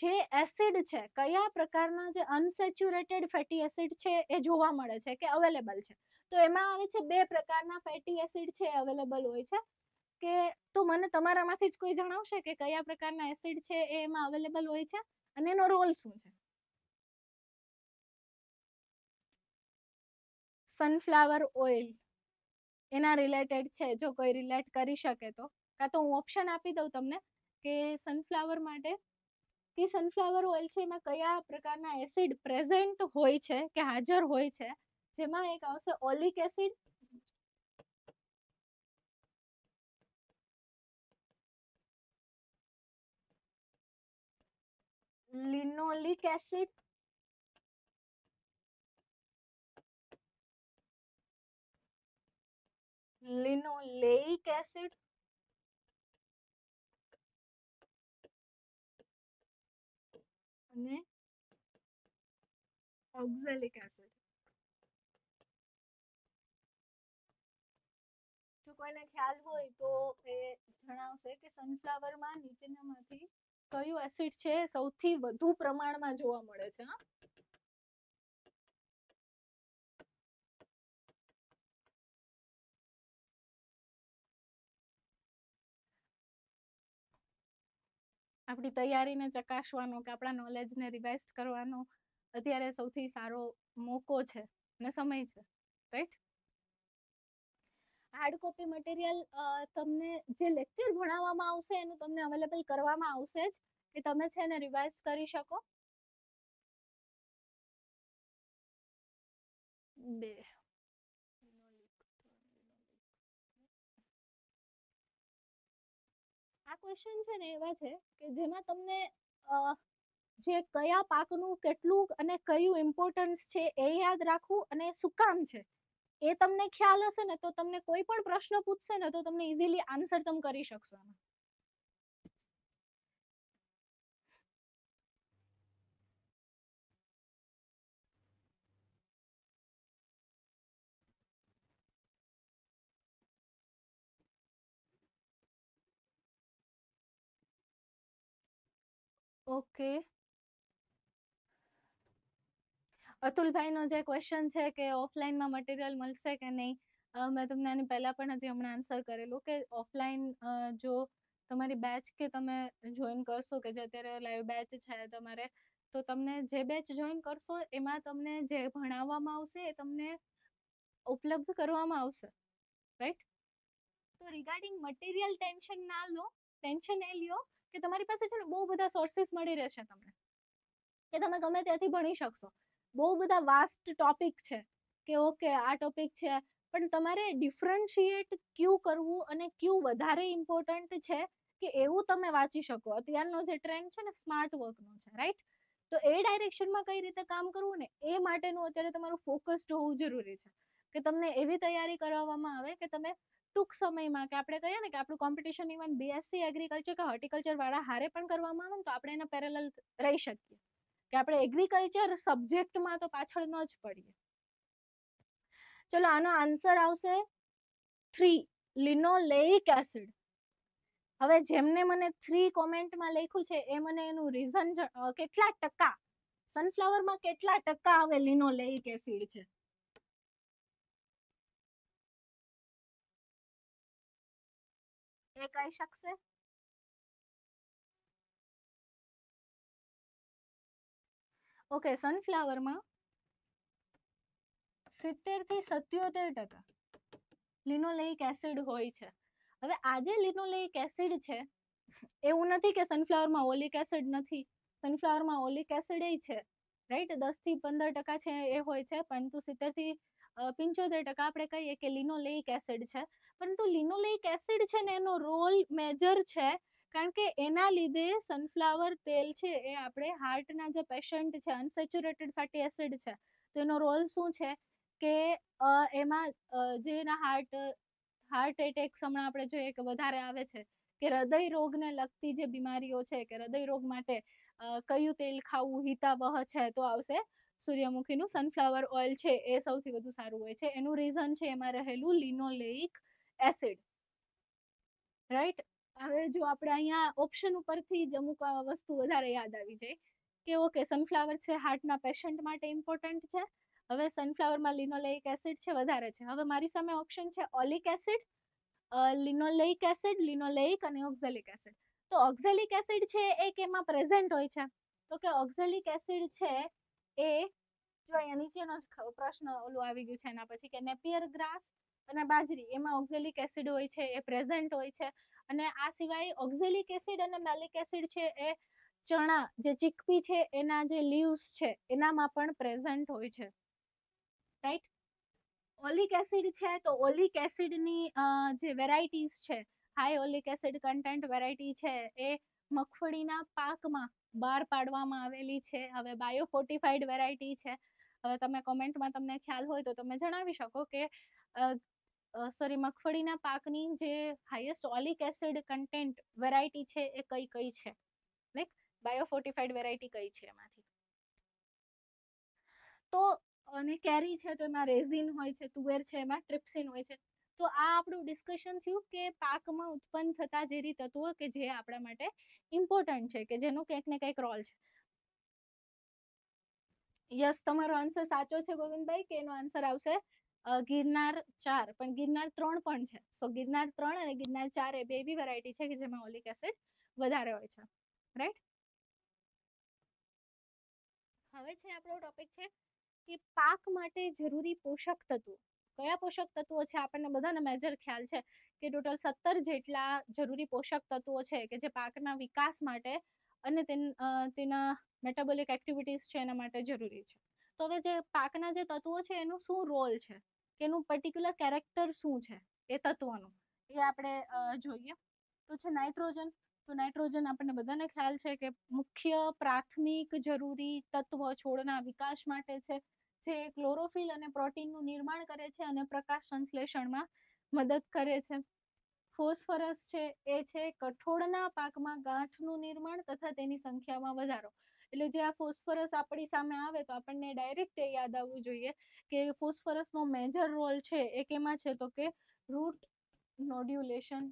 જે એસિડ છે કયા પ્રકારના જે અનસેચ્યુરેટેડ ફેટી એસિડ છે એ જોવા મળે છે કે અવેલેબલ છે તો એમાં આવે છે બે પ્રકારના ફેટી એસિડ છે અવેલેબલ હોય છે કે તો મને તમારામાંથી જ કોઈ જણાવશે કે કયા પ્રકારના એસિડ છે એ એમાં અવેલેબલ હોય છે અને એનો રોલ શું છે સનફ્લાવર ઓઇલ એના રિલેટેડ છે જો કોઈ રિલેટ કરી શકે તો કાં તો હું ઓપ્શન આપી દઉં તમને કે સનફ્લાવર માટે કે સનફ્લાવર ઓઇલ છે એમાં કયા પ્રકારના એસિડ પ્રેઝન્ટ હોય છે કે હાજર હોય છે જેમાં એક આવશે oleic acid linoleic acid linoleic acid અને ઓક્ઝેલિક એસિડ જો કોઈને ખ્યાલ હોય તો એ જણાવશે કે સનફ્લાવરમાં નીચેનામાંથી કયું એસિડ છે સૌથી વધુ પ્રમાણમાં જોવા મળે છે આપણી તૈયારીને ચકાસવાનો કે આપણા નોલેજને રિવાઇઝ કરવાનો અત્યારે સૌથી સારો મોકો છે અને સમય છે રાઈટ હાર્ડ કોપી મટીરિયલ તમને જે લેક્ચર ભણાવવામાં આવશે એનું તમને અવેલેબલ કરવામાં આવશે જ કે તમે છે એને રિવાઇઝ કરી શકો બે આ ક્વેશ્ચન છે ને એવા છે કે જેમાં તમને જે કયા પાકનું કેટલું અને કયું ઇમ્પોર્ટન્સ છે એ યાદ રાખવું અને શું કામ છે એ તમને ખ્યાલ હશે ને તો તમને કોઈ પણ પ્રશ્ન પૂછશે ને તો તમને ઇઝીલી આન્સર તમે કરી શકશો ઓકે અતુલભાઈનો જે ક્વેશ્ચન છે કે ઓફલાઈનમાં મટીરિયલ મળશે કે નહીં મેં તમને આની પહેલાં પણ હજી હમણાં આન્સર કરેલું કે ઓફલાઈન જો તમારી બેચ કે તમે જોઈન કરશો કે જે અત્યારે લાઈવ બેચ છે તમારે તો તમને જે બેચ જોઈન કરશો એમાં તમને જે ભણાવવામાં આવશે એ તમને ઉપલબ્ધ કરવામાં આવશે રાઈટ તો રિગાર્ડિંગ મટીરિયલ ટેન્શન ના લો ટેન્શન એ લ્યો કે તમારી પાસે છે ને બહુ બધા સોર્સિસ મળી રહેશે તમને કે તમે ગમે ત્યાંથી ભણી શકશો બહુ બધા વાસ્ટ ટોપિક છે કે ઓકે આ ટોપિક છે પણ તમારે ડિફરન્શિએટ ક્યુ કરવું અને ક્યુ વધારે ઇમ્પોર્ટન્ટ છે કે એવું તમે વાંચી શકો અત્યારનો જે ટ્રેન્ડ છે ને સ્માર્ટ વર્કનો છે રાઈટ તો એ ડાયરેક્શનમાં કઈ રીતે કામ કરવું ને એ માટેનું અત્યારે તમારું ફોકસ્ડ હોવું જરૂરી છે કે તમને એવી તૈયારી કરાવવામાં આવે કે તમે ટૂંક સમયમાં કે આપણે કહીએ ને કે આપણું કોમ્પિટિશન ઇવન બીએસસી એગ્રીકલ્ચર કે હોર્ટિકલ્ચર વાળા હારે પણ કરવામાં આવે ને તો આપણે એના પેરેલલ રહી શકીએ કે આપણે એગ્રીકલ્ચર સબ્જેક્ટમાં તો પાછળ ન જ પડીએ ચલો આનો આન્સર આવશે થ્રી લિનોલેઇક એસિડ હવે જેમને મને થ્રી કોમેન્ટમાં લખ્યું છે એ મને એનું રીઝન કેટલા ટકા સનફ્લાવરમાં કેટલા ટકા આવે લિનોલેઇક એસિડ છે એ કહી શકશે ઓકે સનફ્લાવરમાં સિત્તેરથી સત્યોતેર ટકા લિનોલેઇક એસિડ હોય છે હવે આજે લિનોલેઇક એસિડ છે એવું નથી કે સનફ્લાવરમાં ઓલિક એસિડ નથી સનફ્લાવરમાં ઓલિક એસિડ છે રાઈટ દસથી પંદર ટકા છે એ હોય છે પરંતુ સિત્તેરથી પંચોતેર ટકા આપણે કહીએ કે લિનોલેઇક એસિડ છે પરંતુ લિનોલેઇક એસિડ છે ને એનો રોલ મેજર છે કારણ કે એના લીધે સનફ્લાવર તેલ છે એ આપણે હાર્ટના જે પેશન્ટ છે અનસેચ્યુરેટેડ ફેટી એસિડ છે તો એનો રોલ શું છે કે એમાં જે એના હાર્ટ હાર્ટ એટેક્સ હમણાં આપણે જોઈએ કે વધારે આવે છે કે હૃદય રોગને લગતી જે બીમારીઓ છે કે હૃદય રોગ માટે કયું તેલ ખાવું હિતાવહ છે તો આવશે સૂર્યમુખીનું સનફ્લાવર ઓઇલ છે એ સૌથી વધુ સારું હોય છે એનું રીઝન છે એમાં રહેલું લિનોલેઇક એસિડ રાઈટ હવે જો આપણે અહીંયા ઓપ્શન ઉપરથી જ અમુક વસ્તુ વધારે યાદ આવી જાય કે ઓકે સનફ્લાવર છે હાર્ટના પેશન્ટ માટે ઇમ્પોર્ટન્ટ છે હવે સનફ્લાવરમાં લિનોલેઇક એસિડ છે વધારે છે હવે મારી સામે ઓપ્શન છે oleic acid linoleic acid linoleic અને ઓક્ઝેલિક એસિડ તો ઓક્ઝેલિક એસિડ છે એ કેમાં પ્રેઝન્ટ હોય છે તો કે ઓક્ઝેલિક એસિડ છે એ જો અહીંયા નીચેનો પ્રશ્ન ઓલું આવી ગયું છે એના પછી કે નેપિયર ગ્રાસ અને બાજરી એમાં ઓક્ઝેલિક એસિડ હોય છે એ પ્રેઝન્ટ હોય છે અને આ સિવાય ઓક્ઝેલિક એસિડ અને મેલિક એસિડ છે એ ચણા જે ચીકપી છે એના જે લીવ્સ છે એનામાં પણ પ્રેઝન્ટ હોય છે રાઈટ ઓલિક એસિડ છે તો ઓલિક એસિડની જે વેરાયટીઝ છે high oleic acid content variety છે એ મગફળીના પાકમાં બહાર પાડવામાં આવેલી છે હવે બાયો વેરાયટી છે હવે તમે કોમેન્ટમાં તમને ખ્યાલ હોય તો તમે જણાવી શકો કે સોરી મગફળીના પાકની જે highest oleic acid content variety છે એ કઈ કઈ છે લાઈક બાયોફોર્ટિફાઈડ વેરાયટી કઈ છે એમાંથી તો અને કેરી છે તો એમાં રેઝિન હોય છે તુવેર છે એમાં ટ્રિપ્સિન હોય છે તો આ આપણું ડિસ્કશન થયું કે પાકમાં ઉત્પન્ન થતા ઝેરી તત્વો કે જે આપણા માટે ઇમ્પોર્ટન્ટ છે કે જેનો કંઈક ને કંઈક રોલ છે યસ તમારો આન્સર સાચો છે ગોવિંદભાઈ કે એનો આન્સર આવશે ગિરનાર ચાર પણ ગિરનાર ત્રણ પણ છે સો ગિરનાર ત્રણ અને ગિરનાર ચાર એ બે એવી વેરાયટી છે કે જેમાં ઓલિક એસિડ વધારે હોય છે રાઈટ હવે છે આપણો ટોપિક છે કે પાક માટે જરૂરી પોષક તત્વો કયા પોષક તત્વો છે આપણને બધાને મેજર ખ્યાલ છે કે ટોટલ સત્તર જેટલા જરૂરી પોષક તત્વો છે કે જે પાકના વિકાસ માટે અને તેના મેટાબોલિક એક્ટિવિટીઝ છે એના માટે જરૂરી છે તો હવે જે પાકના જે તત્વો છે એનો શું રોલ છે એનું પર્ટિક્યુલર કેરેક્ટર શું છે એ તત્વનું એ આપણે જોઈએ તો છે નાઇટ્રોજન તો નાઇટ્રોજન આપણને બધાને ખ્યાલ છે કે મુખ્ય પ્રાથમિક જરૂરી તત્વ છોડના વિકાસ માટે છે જે ક્લોરોફિલ અને પ્રોટીનનું નિર્માણ કરે છે અને પ્રકાશ સંશ્લેષણમાં મદદ કરે છે ફોસ્ફરસ છે એ છે કઠોળના પાકમાં ગાંઠનું નિર્માણ તથા તેની સંખ્યામાં વધારો એટલે જે આ ફોસ્ફરસ આપણી સામે આવે તો આપણને ડાયરેક્ટ એ યાદ આવવું જોઈએ કે ફોસ્ફરસનો મેજર રોલ છે એ કેમાં છે તો કે root nodulation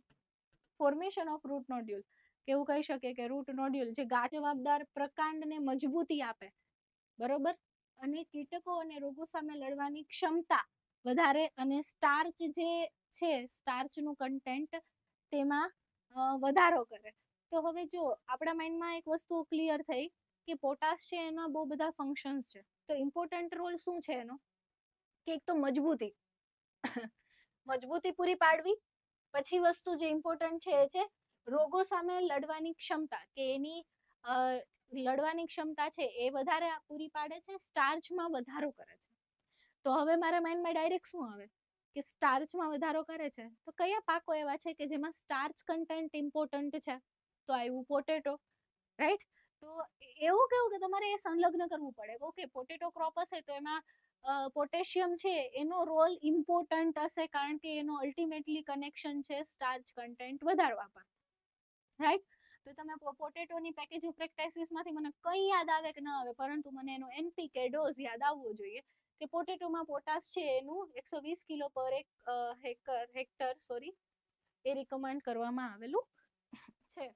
formation of root nodule કેવું કહી શકીએ કે રૂટ નોડ્યુલ જે ગાજ જવાબદાર પ્રકાંડને મજબૂતી આપે બરોબર અને કીટકો અને રોગો સામે લડવાની ક્ષમતા વધારે અને સ્ટાર્ચ જે છે સ્ટાર્ચનું કન્ટેન્ટ તેમાં વધારો કરે તો હવે જો આપણા માઇન્ડમાં એક વસ્તુ ક્લિયર થઈ કે પોટાશ છે એના બહુ બધા ફંક્શન્સ છે તો ઇમ્પોર્ટન્ટ રોલ શું છે એનો કે એક તો મજબૂતી મજબૂતી પૂરી પાડવી પછી વસ્તુ જે ઇમ્પોર્ટન્ટ છે એ છે રોગો સામે લડવાની ક્ષમતા કે એની લડવાની ક્ષમતા છે એ વધારે પૂરી પાડે છે સ્ટાર્ચમાં વધારો કરે છે તો હવે મારા માઇન્ડમાં ડાયરેક્ટ શું આવે કે સ્ટાર્ચમાં વધારો કરે છે તો કયા પાકો એવા છે કે જેમાં સ્ટાર્ચ કન્ટેન્ટ ઇમ્પોર્ટન્ટ છે તો આવ્યું પોટેટો રાઈટ તો એવું કેવું કે તમારે એ સંલગ્ન કરવું પડે ઓકે પોટેટો ક્રોપ હશે તો એમાં પોટેશિયમ છે એનો રોલ ઇમ્પોર્ટન્ટ હશે કારણ કે એનો અલ્ટિમેટલી કનેક્શન છે સ્ટાર્ચ કન્ટેન્ટ વધારવા વધારવામાં રાઈટ તો તમે પોટેટોની પેકેજ પ્રેક્ટાઇસીસમાંથી મને કંઈ યાદ આવે કે ન આવે પરંતુ મને એનો એનપીકે ડોઝ યાદ આવવો જોઈએ કે પોટેટોમાં પોટાસ છે એનું એકસો વીસ કિલો પર એક હેકર હેક્ટર સોરી એ રિકમેન્ડ કરવામાં આવેલું છે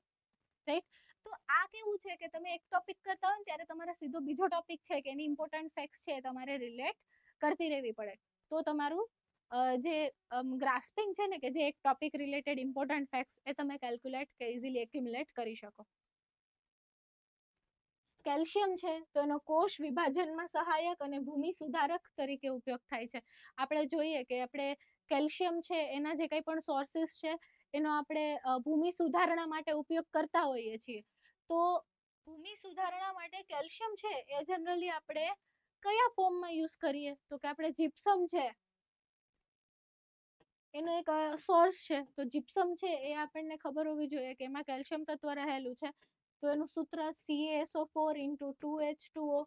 રાઈટ તો આ કેવું છે કે તમે એક ટોપિક કરતા હોય ત્યારે તમારે સીધો બીજો ટોપિક છે કે એની ઇમ્પોર્ટન્ટ ફેક્ટ્સ છે તમારે રિલેટ કરતી રહેવી પડે તો તમારું જે ગ્રાસ્પિંગ છે ને કે જે એક ટોપિક રિલેટેડ ઇમ્પોર્ટન્ટ ફેક્ટ્સ એ તમે કેલ્ક્યુલેટ કે ઇઝીલી એક્યુમ્યુલેટ કરી શકો કેલ્શિયમ છે તો એનો કોષ વિભાજનમાં સહાયક અને ભૂમિ સુધારક તરીકે ઉપયોગ થાય છે આપણે જોઈએ કે આપણે કેલ્શિયમ છે એના જે કંઈ પણ સોર્સિસ છે એનો આપણે ભૂમિ સુધારણા માટે ઉપયોગ કરતા હોઈએ છીએ તો ભૂમિ સુધારણા માટે કેલ્શિયમ છે એ જનરલી આપણે કયા ફોર્મમાં યુઝ કરીએ તો કે આપણે જીપ્સમ છે એનો એક સોર્સ છે તો જીપ્સમ છે એ આપણને ખબર હોવી જોઈએ કે એમાં કેલ્શિયમ તત્વ રહેલું છે તો એનું સૂત્ર CaSO4 four into two H two O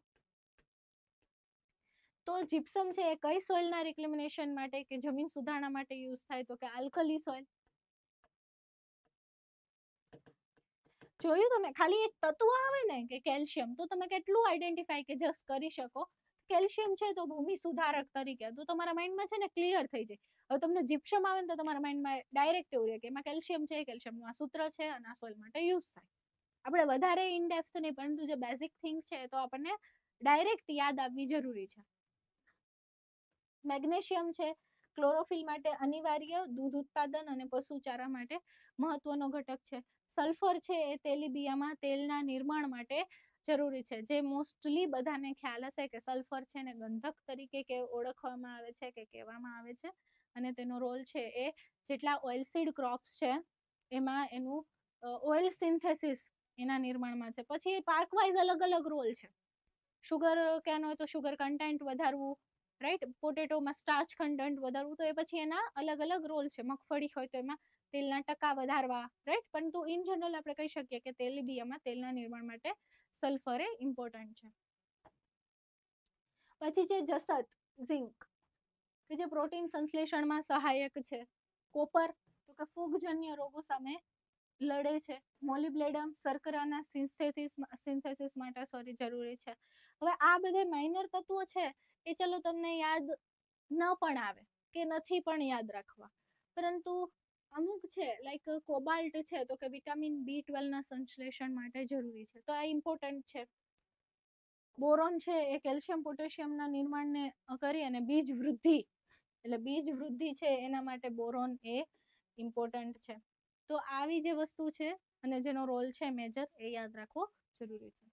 તો જીપ્સમ છે એ કઈ સોઇલના રિક્લેમિનેશન માટે કે જમીન સુધારણા માટે યુઝ થાય તો કે આલ્કલી સોઇલ જોયું તમે ખાલી એક તત્વ આવે ને કે કેલ્શિયમ તો તમે કેટલું આઈડેન્ટિફાય કે જસ્ટ કરી શકો કેલ્શિયમ છે તો ભૂમિ સુધારક તરીકે તો તમારા માઇન્ડમાં છે ને ક્લિયર થઈ જાય હવે તમને જીપ્સમ આવે ને તો તમારા માઇન્ડમાં ડાયરેક્ટ એવું રહે કે એમાં કેલ્શિયમ છે કેલ્શિયમનું આ સૂત્ર છે અને આ સોઇલ માટે યુઝ થાય આપણે વધારે ઇનડેપ્થ નહીં પરંતુ જે બેઝિક થિંગ છે તો આપણને ડાયરેક્ટ યાદ આવવી જરૂરી છે મેગ્નેશિયમ છે ક્લોરોફિલ માટે અનિવાર્ય દૂધ ઉત્પાદન અને પશુચારા માટે મહત્વનો ઘટક છે સલ્ફર છે એ તેલીબિયામાં તેલના નિર્માણ માટે જરૂરી છે જે મોસ્ટલી બધાને ખ્યાલ હશે કે સલ્ફર છે ને ગંધક તરીકે કે ઓળખવામાં આવે છે કે કહેવામાં આવે છે અને તેનો રોલ છે એ જેટલા ઓઇલસીડ ક્રોપ્સ છે એમાં એનું ઓઇલ સિન્થેસિસ એના નિર્માણમાં છે પછી એ પાર્કવાઇઝ અલગ અલગ રોલ છે શુગર કેન હોય તો શુગર કન્ટેન્ટ વધારવું રાઈટ પોટેટોમાં સ્ટાર્ચ કન્ટેન્ટ વધારવું તો એ પછી એના અલગ અલગ રોલ છે મગફળી હોય તો એમાં તેલના ટકા વધારવા રાઈટ પરંતુ ઇન જનરલ આપણે કહી શકીએ કે તેલીબિયામાં તેલના નિર્માણ માટે સલ્ફર એ ઇમ્પોર્ટન્ટ છે પછી છે જસત ઝિંક કે જે પ્રોટીન સંશ્લેષણમાં સહાયક છે કોપર તો કે ફૂગજન્ય રોગો સામે લડે છે મોલિબ્લેડમ શર્કરાના સિન્થેસિસ સિન્થેસિસ માટે સોરી જરૂરી છે હવે આ બધે માઇનર તત્વો છે એ ચલો તમને યાદ ન પણ આવે કે નથી પણ યાદ રાખવા પરંતુ અમુક છે લાઈક કોબાલ્ટ છે તો કે વિટામિન બી ટ્વેલ્વ ના સંશ્લેષણ માટે જરૂરી છે તો આ ઇમ્પોર્ટન્ટ છે બોરોન છે એ કેલ્શિયમ પોટેશિયમના નિર્માણને કરી અને બીજ વૃદ્ધિ એટલે બીજ વૃદ્ધિ છે એના માટે બોરોન એ ઇમ્પોર્ટન્ટ છે તો આવી જે વસ્તુ છે અને જેનો રોલ છે મેજર એ યાદ રાખવો જરૂરી છે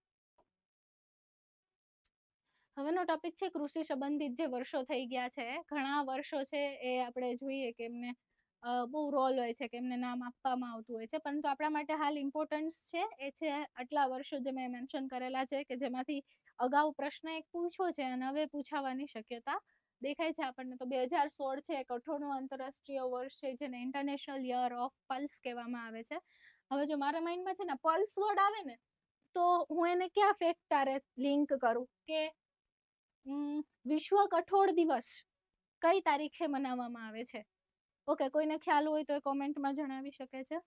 હવેનો ટોપિક છે કૃષિ સંબંધિત જે વર્ષો થઈ ગયા છે ઘણા વર્ષો છે એ આપણે જોઈએ કે એમને બહુ રોલ હોય છે કે એમને નામ આપવામાં આવતું હોય છે પરંતુ આપણા માટે હાલ ઇમ્પોર્ટન્સ છે એ છે આટલા વર્ષો જે મેં મેન્શન કરેલા છે કે જેમાંથી અગાઉ પ્રશ્ન એક પૂછો છે અને હવે પૂછાવાની શક્યતા દેખાય છે આપણને તો બે હજાર સોળ છે એક અઠોણું આંતરરાષ્ટ્રીય વર્ષ છે જેને ઇન્ટરનેશનલ યર ઓફ પલ્સ કહેવામાં આવે છે હવે જો મારા માઇન્ડમાં છે ને પલ્સ વર્ડ આવે ને તો હું એને ક્યાં તારે લિંક કરું કે વિશ્વ કઠોળ દિવસ કઈ તારીખે મનાવવામાં આવે છે ઓકે કોઈને ખ્યાલ હોય તો એ કોમેન્ટમાં જણાવી શકે છે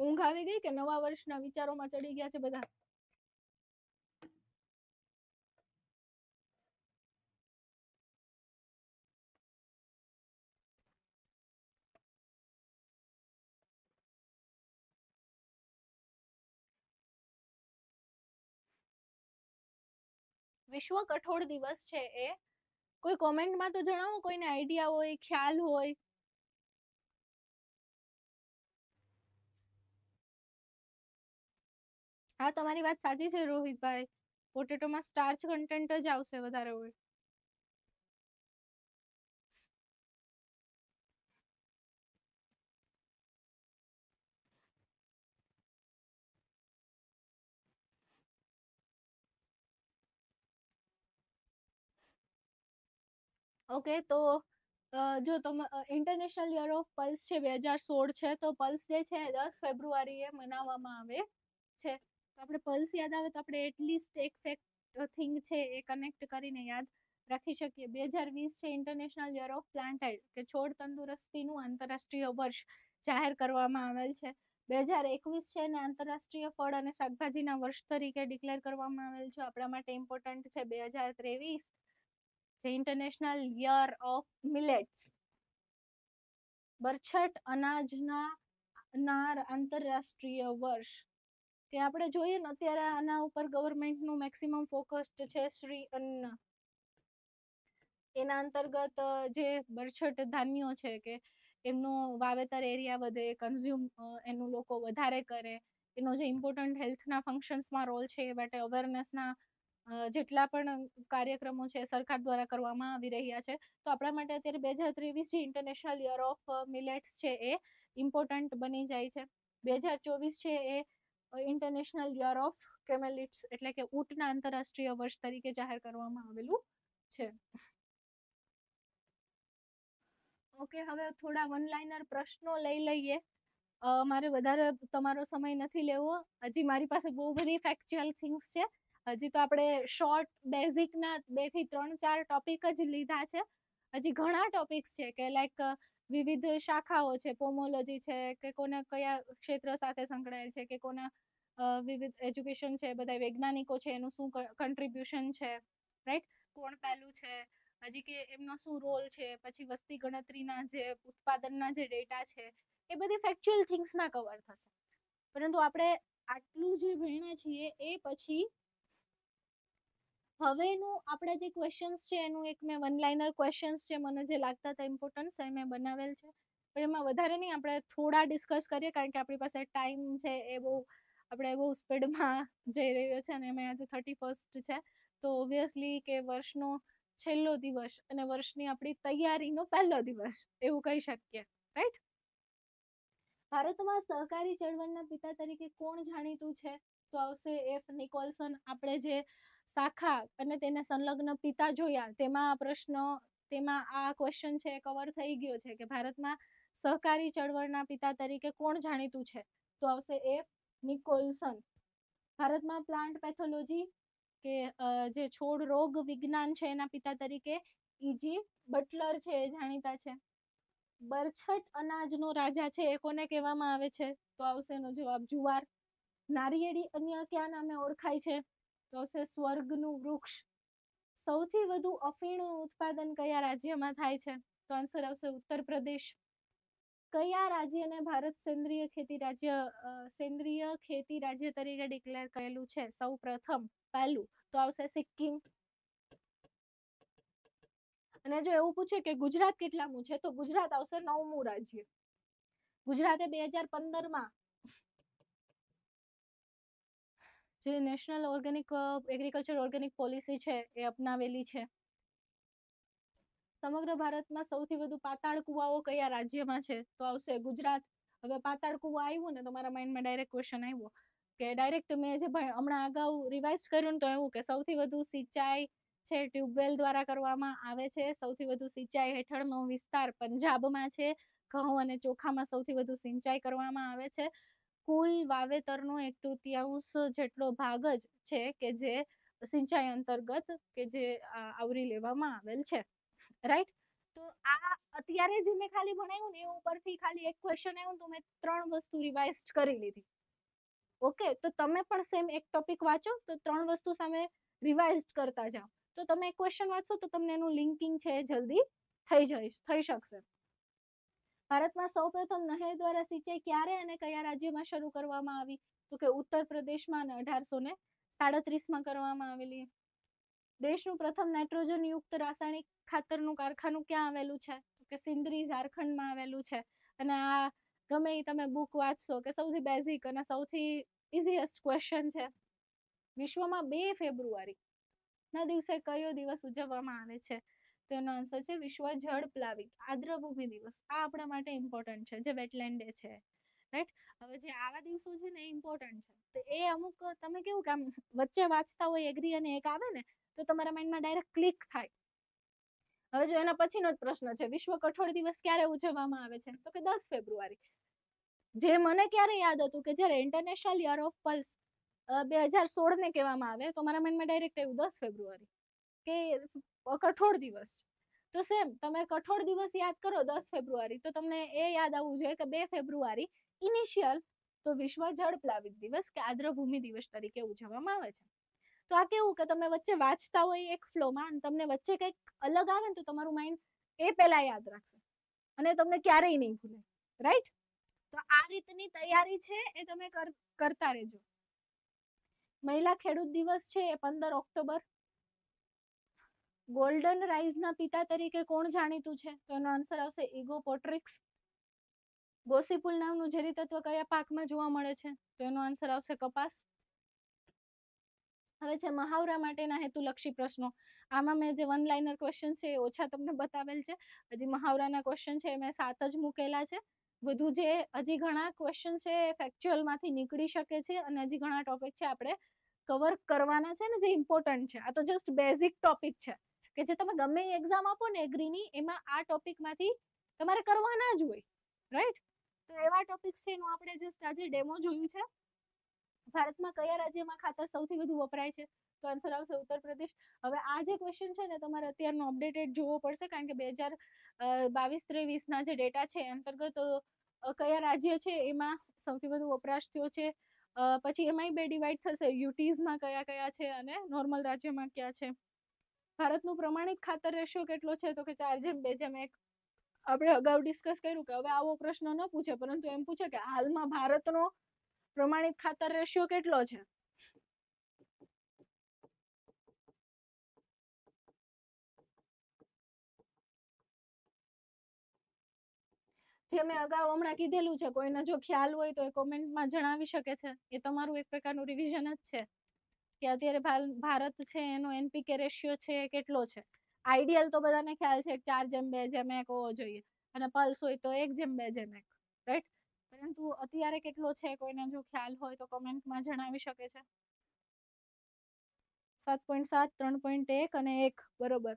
ઊંઘ આવી ગઈ કે નવા વર્ષના વિચારોમાં ચડી ગયા છે બધા વિશ્વ કઠોળ દિવસ છે એ કોઈ કોમેન્ટમાં તો જણાવો કોઈને આઈડિયા હોય ખ્યાલ હોય હા તમારી વાત સાચી છે રોહિતભાઈ પોટેટોમાં સ્ટાર્ચ કન્ટેન્ટ જ આવશે વધારે હોય ઓકે તો જો તમે ઇન્ટરનેશનલ યર ઓફ પલ્સ છે બે હજાર સોળ છે તો પલ્સ ડે છે દસ ફેબ્રુઆરીએ મનાવવામાં આવે છે તો આપણે પલ્સ યાદ આવે તો આપણે એટલીસ્ટ એક ફેક્ટ થિંગ છે એ કનેક્ટ કરીને યાદ રાખી શકીએ બે હજાર વીસ છે ઇન્ટરનેશનલ યર ઓફ પ્લાન્ટાઇડ કે છોડ તંદુરસ્તીનું આંતરરાષ્ટ્રીય વર્ષ જાહેર કરવામાં આવેલ છે બે હજાર એકવીસ છે ને આંતરરાષ્ટ્રીય ફળ અને શાકભાજીના વર્ષ તરીકે ડિક્લેર કરવામાં આવેલ છે આપણા માટે ઇમ્પોર્ટન્ટ છે બે હજાર ત્રેવીસ જે ઇન્ટરનેશનલ યર ઓફ મિલેટ્સ બરછટ અનાજના ના આંતરરાષ્ટ્રીય વર્ષ કે આપણે જોઈએ ને અત્યારે આના ઉપર ગવર્મેન્ટનું મેક્સિમમ ફોકસ્ડ છે શ્રી અન્ન એના અંતર્ગત જે બરછટ ધાન્યો છે કે એમનો વાવેતર એરિયા વધે કન્ઝ્યુમ એનું લોકો વધારે કરે એનો જે ઇમ્પોર્ટન્ટ હેલ્થના ફંક્શન્સમાં રોલ છે એ માટે અવેરનેસના જેટલા પણ કાર્યક્રમો છે સરકાર દ્વારા કરવામાં આવી રહ્યા છે તો આપણા માટે અત્યારે બે હજાર ત્રેવીસ જે ઇન્ટરનેશનલ યર ઓફ મિલેટ્સ છે એ ઇમ્પોર્ટન્ટ બની જાય છે બે હજાર ચોવીસ છે એ ઇન્ટરનેશનલ યર ઓફ કેમેલિટ્સ એટલે કે ઊંટના આંતરરાષ્ટ્રીય વર્ષ તરીકે જાહેર કરવામાં આવેલું છે ઓકે હવે થોડા વન પ્રશ્નો લઈ લઈએ મારે વધારે તમારો સમય નથી લેવો હજી મારી પાસે બહુ બધી ફેક્ચ્યુઅલ થિંગ્સ છે હજી તો આપણે શોર્ટ બેઝિકના બે થી ત્રણ ચાર ટોપિક જ લીધા છે હજી ઘણા ટોપિક્સ છે કે લાઈક વિવિધ શાખાઓ છે પોમોલોજી છે કે કોના કયા ક્ષેત્ર સાથે સંકળાયેલ છે કે કોના વિવિધ એજ્યુકેશન છે બધા વૈજ્ઞાનિકો છે એનું શું કન્ટ્રીબ્યુશન છે રાઈટ કોણ પહેલું છે હજી કે એમનો શું રોલ છે પછી વસ્તી ગણતરીના જે ઉત્પાદનના જે ડેટા છે એ બધી ફેક્ચ્યુઅલ થિંગ્સમાં કવર થશે પરંતુ આપણે આટલું જે ભણ્યા છીએ એ પછી હવેનું આપણા જે ક્વેશ્ચન્સ છે એનું એક મેં વન લાઇનર ક્વેશ્ચન્સ છે મને જે લાગતા હતા ઇમ્પોર્ટન્સ એ મેં બનાવેલ છે પણ એમાં વધારે નહીં આપણે થોડા ડિસ્કસ કરીએ કારણ કે આપણી પાસે ટાઈમ છે એ બહુ આપણે બહુ સ્પીડમાં જઈ રહ્યો છે અને એમાં આજે થર્ટી ફર્સ્ટ છે તો ઓબ્વિયસલી કે વર્ષનો છેલ્લો દિવસ અને વર્ષની આપણી તૈયારીનો પહેલો દિવસ એવું કહી શકીએ રાઈટ ભારતમાં સહકારી ચળવળના પિતા તરીકે કોણ જાણીતું છે તો આવશે એફ નિકોલસન આપણે જે શાખા અને તેને સંલગ્ન પિતા જોયા તેમાં આ પ્રશ્ન તેમાં આ ક્વેશ્ચન છે એ કવર થઈ ગયો છે કે ભારતમાં સહકારી ચળવળના પિતા તરીકે કોણ જાણીતું છે તો આવશે એ નિકોલસન ભારતમાં પ્લાન્ટ પેથોલોજી કે જે છોડ રોગ વિજ્ઞાન છે એના પિતા તરીકે ઈજી બટલર છે એ જાણીતા છે બરછટ અનાજનો રાજા છે એ કોને કહેવામાં આવે છે તો આવશે એનો જવાબ જુવાર નારિયેળી અન્ય કયા નામે ઓળખાય છે તો છે સ્વર્ગનું વૃક્ષ સૌથી વધુ અફીણનું ઉત્પાદન કયા રાજ્યમાં થાય છે તો આન્સર આવશે ઉત્તર પ્રદેશ કયા રાજ્યને ભારત સેન્દ્રીય ખેતી રાજ્ય સેન્દ્રીય ખેતી રાજ્ય તરીકે ડિક્લેર કરેલું છે સૌ પ્રથમ પહેલું તો આવશે સિક્કિમ અને જો એવું પૂછે કે ગુજરાત કેટલામું છે તો ગુજરાત આવશે નવમું રાજ્ય ગુજરાતે બે હજાર પંદરમાં જે national organic agriculture organic policy છે એ અપનાવેલી છે સમગ્ર ભારતમાં સૌથી વધુ પાતાળ કુવાઓ કયા રાજ્યમાં છે તો આવશે ગુજરાત હવે પાતાળ કુવા આવ્યું ને તો મારા માઇન્ડમાં ડાયરેક્ટ ક્વેશ્ચન આવ્યો કે ડાયરેક્ટ મેં જે હમણાં અગાઉ રિવાઇઝ કર્યું ને તો એવું કે સૌથી વધુ સિંચાઈ છે ટ્યુબવેલ દ્વારા કરવામાં આવે છે સૌથી વધુ સિંચાઈ હેઠળનો વિસ્તાર પંજાબમાં છે ઘઉં અને ચોખામાં સૌથી વધુ સિંચાઈ કરવામાં આવે છે કુલ વાવેતરનો એક તૃતીયાંશ જેટલો ભાગ જ છે કે જે સિંચાઈ અંતર્ગત કે જે આવરી લેવામાં આવેલ છે રાઈટ તો આ અત્યારે જે મેં ખાલી ભણાવ્યું ને એ ઉપરથી ખાલી એક ક્વેશ્ચન આવ્યું તો મેં ત્રણ વસ્તુ રિવાઇઝ કરી લીધી ઓકે તો તમે પણ સેમ એક ટોપિક વાંચો તો ત્રણ વસ્તુ સામે રિવાઇઝ કરતા જાઓ તો તમે એક ક્વેશ્ચન વાંચશો તો તમને એનું લિંકિંગ છે જલ્દી થઈ જઈશ થઈ શકશે ભારતમાં સૌપ્રથમ નહેર દ્વારા સિંચાઈ ક્યારે અને કયા રાજ્યમાં શરૂ કરવામાં આવી તો કે ઉત્તર પ્રદેશમાં અને અઢારસો ને સાડત્રીસમાં કરવામાં આવેલી દેશનું પ્રથમ નાઇટ્રોજન યુક્ત રાસાયણિક ખાતરનું કારખાનું ક્યાં આવેલું છે તો કે સિંદરી ઝારખંડમાં આવેલું છે અને આ ગમે એ તમે બુક વાંચશો કે સૌથી બેઝિક અને સૌથી ઇઝીએસ્ટ ક્વેશ્ચન છે વિશ્વમાં બે ફેબ્રુઆરી ના દિવસે કયો દિવસ ઉજવવામાં આવે છે તેનો આન્સર છે વિશ્વ જળ પ્લાવિત આદ્રભૂમિ દિવસ આ આપણા માટે ઇમ્પોર્ટન્ટ છે જે વેટલેન્ડ ડે છે રાઈટ હવે જે આવા દિવસો છે ને એ ઇમ્પોર્ટન્ટ છે તો એ અમુક તમે કેવું કે આમ વચ્ચે વાંચતા હોય એગ્રી અને એક આવે ને તો તમારા માઇન્ડમાં ડાયરેક્ટ ક્લિક થાય હવે જો એના પછીનો જ પ્રશ્ન છે વિશ્વ કઠોળ દિવસ ક્યારે ઉજવવામાં આવે છે તો કે દસ ફેબ્રુઆરી જે મને ક્યારે યાદ હતું કે જ્યારે ઇન્ટરનેશનલ યર ઓફ પલ્સ બે હજાર સોળ ને કહેવામાં આવે તો મારા માઇન્ડમાં ડાયરેક્ટ એવું દસ ફેબ્રુઆરી કે કઠોળ દિવસ તો સેમ તમે કઠોળ દિવસ યાદ કરો દસ ફેબ્રુઆરી તો તમને એ યાદ આવવું જોઈએ કે બે ફેબ્રુઆરી ઇનિશિયલ તો વિશ્વ જળ પ્લાવિત દિવસ કે આદ્રભૂમિ દિવસ તરીકે ઉજવવામાં આવે છે તો આ કેવું કે તમે વચ્ચે વાંચતા હોય એક ફ્લોમાં તમને વચ્ચે કંઈક અલગ આવે ને તો તમારું માઇન્ડ એ પહેલા યાદ રાખશે અને તમને ક્યારેય નહીં ભૂલે રાઈટ તો આ રીતની તૈયારી છે એ તમે કરતા રહેજો મહિલા ખેડૂત દિવસ છે એ પંદર ઓક્ટોબર ગોલ્ડન રાઇઝના પિતા તરીકે કોણ જાણીતું છે તો એનો આન્સર આવશે ઇગો પોટ્રિક્સ ગોસીપુલ નામનું ઝેરી તત્વ કયા પાકમાં જોવા મળે છે તો એનો આન્સર આવશે કપાસ હવે છે મહાવરા માટેના હેતુલક્ષી પ્રશ્નો આમાં મેં જે વન લાઇનર ક્વેશ્ચન છે એ ઓછા તમને બતાવેલ છે હજી મહાવરાના ક્વેશ્ચન છે એ મેં સાત જ મૂકેલા છે વધુ જે હજી ઘણા ક્વેશ્ચન છે એ ફેક્ચ્યુઅલમાંથી નીકળી શકે છે અને હજી ઘણા ટોપિક છે આપણે કવર કરવાના છે ને જે ઇમ્પોર્ટન્ટ છે આ તો જસ્ટ બેઝિક ટોપિક છે કે જે તમે ગમે એ એક્ઝામ આપો ને એગ્રીની એમાં આ ટોપિકમાંથી તમારે કરવાના જ હોય રાઈટ તો એવા ટોપિક્સ છે એનું આપણે જસ્ટ આજે ડેમો જોયું છે ભારતમાં કયા રાજ્યમાં ખાતર સૌથી વધુ વપરાય છે તો આન્સર આવશે ઉત્તર પ્રદેશ હવે આ જે ક્વેશ્ચન છે ને તમારે અત્યારનો અપડેટેડ જોવો પડશે કારણ કે બે હજાર બાવીસ ત્રેવીસના જે ડેટા છે એ અંતર્ગત કયા રાજ્ય છે એમાં સૌથી વધુ વપરાશ થયો છે પછી એમાંય બે ડિવાઈડ થશે યુટીઝમાં કયા કયા છે અને નોર્મલ રાજ્યમાં ક્યાં છે ભારતનું પ્રમાણિક ખાતર રેશિયો કેટલો છે તો કે ચાર જેમ બે જેમ એક આપણે અગાઉ ડિસ્કસ કર્યું કે હવે આવો પ્રશ્ન ન પૂછે પરંતુ એમ પૂછે કે હાલમાં ભારતનો પ્રમાણિત ખાતર રેશિયો કેટલો છે જે મેં અગાઉ હમણાં કીધેલું છે કોઈને જો ખ્યાલ હોય તો એ કોમેન્ટમાં જણાવી શકે છે એ તમારું એક પ્રકારનું રિવિઝન જ છે કે અત્યારે ભારત છે એનો એનપીકે રેશિયો છે કેટલો છે આઈડિયલ તો બધાને ખ્યાલ છે ચાર જેમ બે જેમ એક હોવો જોઈએ અને પલ્સ હોય તો એક જેમ બે જેમ એક રાઈટ પરંતુ અત્યારે કેટલો છે કોઈને જો ખ્યાલ હોય તો કોમેન્ટમાં જણાવી શકે છે સાત પોઈન્ટ સાત ત્રણ પોઈન્ટ એક અને એક બરોબર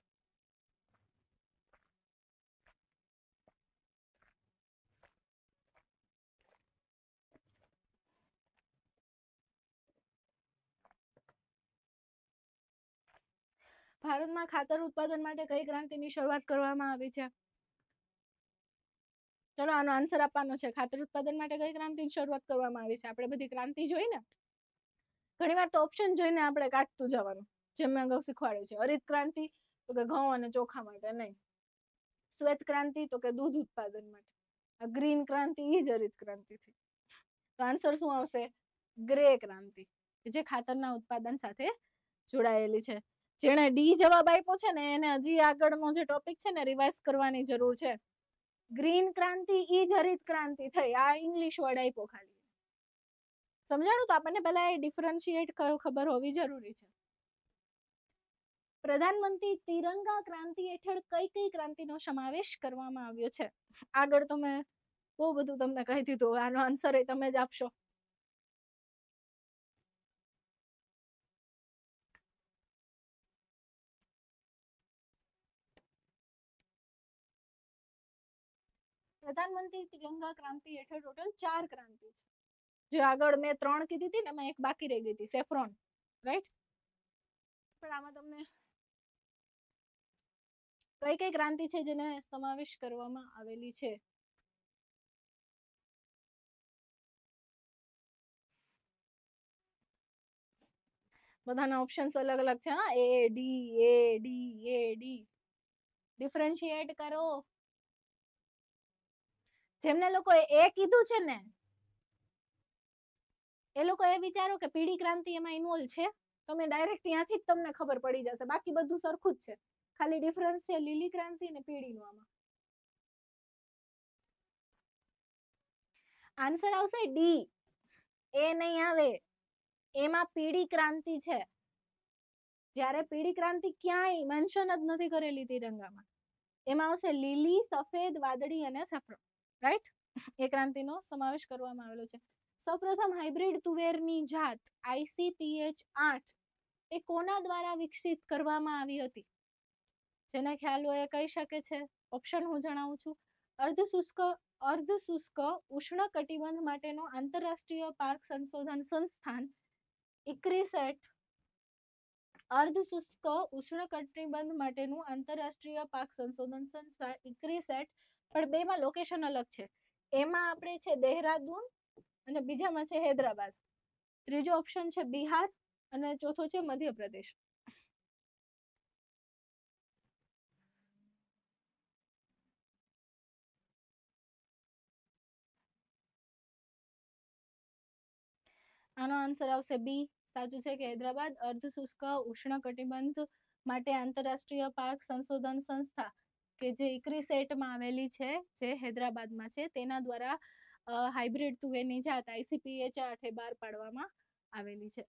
ભારતમાં ખાતર ઉત્પાદન માટે કઈ ક્રાંતિની શરૂઆત કરવામાં આવી છે ચલો આનો આન્સર આપવાનો છે ખાતર ઉત્પાદન માટે કઈ ક્રાંતિની શરૂઆત કરવામાં આવી છે આપણે બધી ક્રાંતિ જોઈ ને ઘણીવાર તો ઓપ્શન જોઈને આપણે કાઢતું જવાનું જેમ મેં અગાઉ શીખવાડ્યું છે હરિત ક્રાંતિ તો કે ઘઉં અને ચોખા માટે નહીં શ્વેત ક્રાંતિ તો કે દૂધ ઉત્પાદન માટે આ ગ્રીન ક્રાંતિ એ જ હરિત ક્રાંતિ થઈ તો આન્સર શું આવશે ગ્રે ક્રાંતિ જે ખાતરના ઉત્પાદન સાથે જોડાયેલી છે જેણે ડી જવાબ આપ્યો છે ને એને હજી આગળનો જે ટોપિક છે ને રિવાઇઝ કરવાની જરૂર છે ગ્રીન ક્રાંતિ ઈ જ હરિત ક્રાંતિ થઈ આ ઇંગ્લિશ વર્ડ આપ્યો ખાલી સમજાણું તો આપણને પહેલા એ ડિફરન્શિએટ ખબર હોવી જરૂરી છે પ્રધાનમંત્રી તિરંગા ક્રાંતિ હેઠળ કઈ કઈ ક્રાંતિનો સમાવેશ કરવામાં આવ્યો છે આગળ તો મેં બહુ બધું તમને કહી દીધું આનો આન્સર એ તમે જ આપશો પ્રધાનમંત્રી તિરંગા ક્રાંતિ હેઠળ ટોટલ ચાર ક્રાંતિ છે જે આગળ મેં ત્રણ કીધી હતી ને એમાં એક બાકી રહી ગઈ હતી સેફ્રોન રાઈટ પણ આમાં તમને કઈ કઈ ક્રાંતિ છે જેને સમાવેશ કરવામાં આવેલી છે બધાના ઓપ્શન્સ અલગ અલગ છે હા A D A D A D differentiate કરો જેમને લોકોએ એ કીધું છે ને એ લોકો એ વિચારો કે પીડી ક્રાંતિ એમાં ઇન્વોલ્વ છે તમે ડાયરેક્ટ ત્યાંથી જ તમને ખબર પડી જશે બાકી બધું સરખું જ છે ખાલી ડિફરન્સ છે લીલી ક્રાંતિ અને પીડીનું આમાં આન્સર આવશે ડી એ નહીં આવે એમાં પીડી ક્રાંતિ છે જ્યારે પીડી ક્રાંતિ ક્યાંય મેન્શન જ નથી કરેલી તિરંગામાં એમાં આવશે લીલી સફેદ વાદળી અને સેફ્રોન રાઈટ એ ક્રાંતિનો સમાવેશ કરવામાં આવેલો છે સૌપ્રથમ હાઇબ્રિડ તુવેરની જાત આઈસીપીએચ આઠ એ કોના દ્વારા વિકસિત કરવામાં આવી હતી જેને ખ્યાલ હોય એ કહી શકે છે ઓપ્શન હું જણાવું છું અર્ધ શુષ્ક અર્ધ શુષ્ક ઉષ્ણ કટિબંધ માટેનો આંતરરાષ્ટ્રીય પાર્ક સંશોધન સંસ્થાન ઇક્રિસેટ અર્ધ શુષ્ક ઉષ્ણ કટિબંધ માટેનું આંતરરાષ્ટ્રીય પાક સંશોધન સંસ્થા ઇક્રિસેટ પણ બેમાં લોકેશન અલગ છે એમાં આપણે છે દેહરાદૂન અને બીજામાં છે હૈદરાબાદ ત્રીજો ઓપ્શન છે બિહાર અને ચોથો છે મધ્યપ્રદેશ આનો આન્સર આવશે બી સાચું છે કે હૈદરાબાદ અર્ધ શુષ્ક ઉષ્ણ કટિબંધ માટે આંતરરાષ્ટ્રીય પાર્ક સંશોધન સંસ્થા કે જે ઇકરી સેટમાં આવેલી છે જે હૈદરાબાદમાં છે તેના દ્વારા હાઇબ્રિડ તુવેરની જાત આઈસીપીએ ચાર્ટે બહાર પાડવામાં આવેલી છે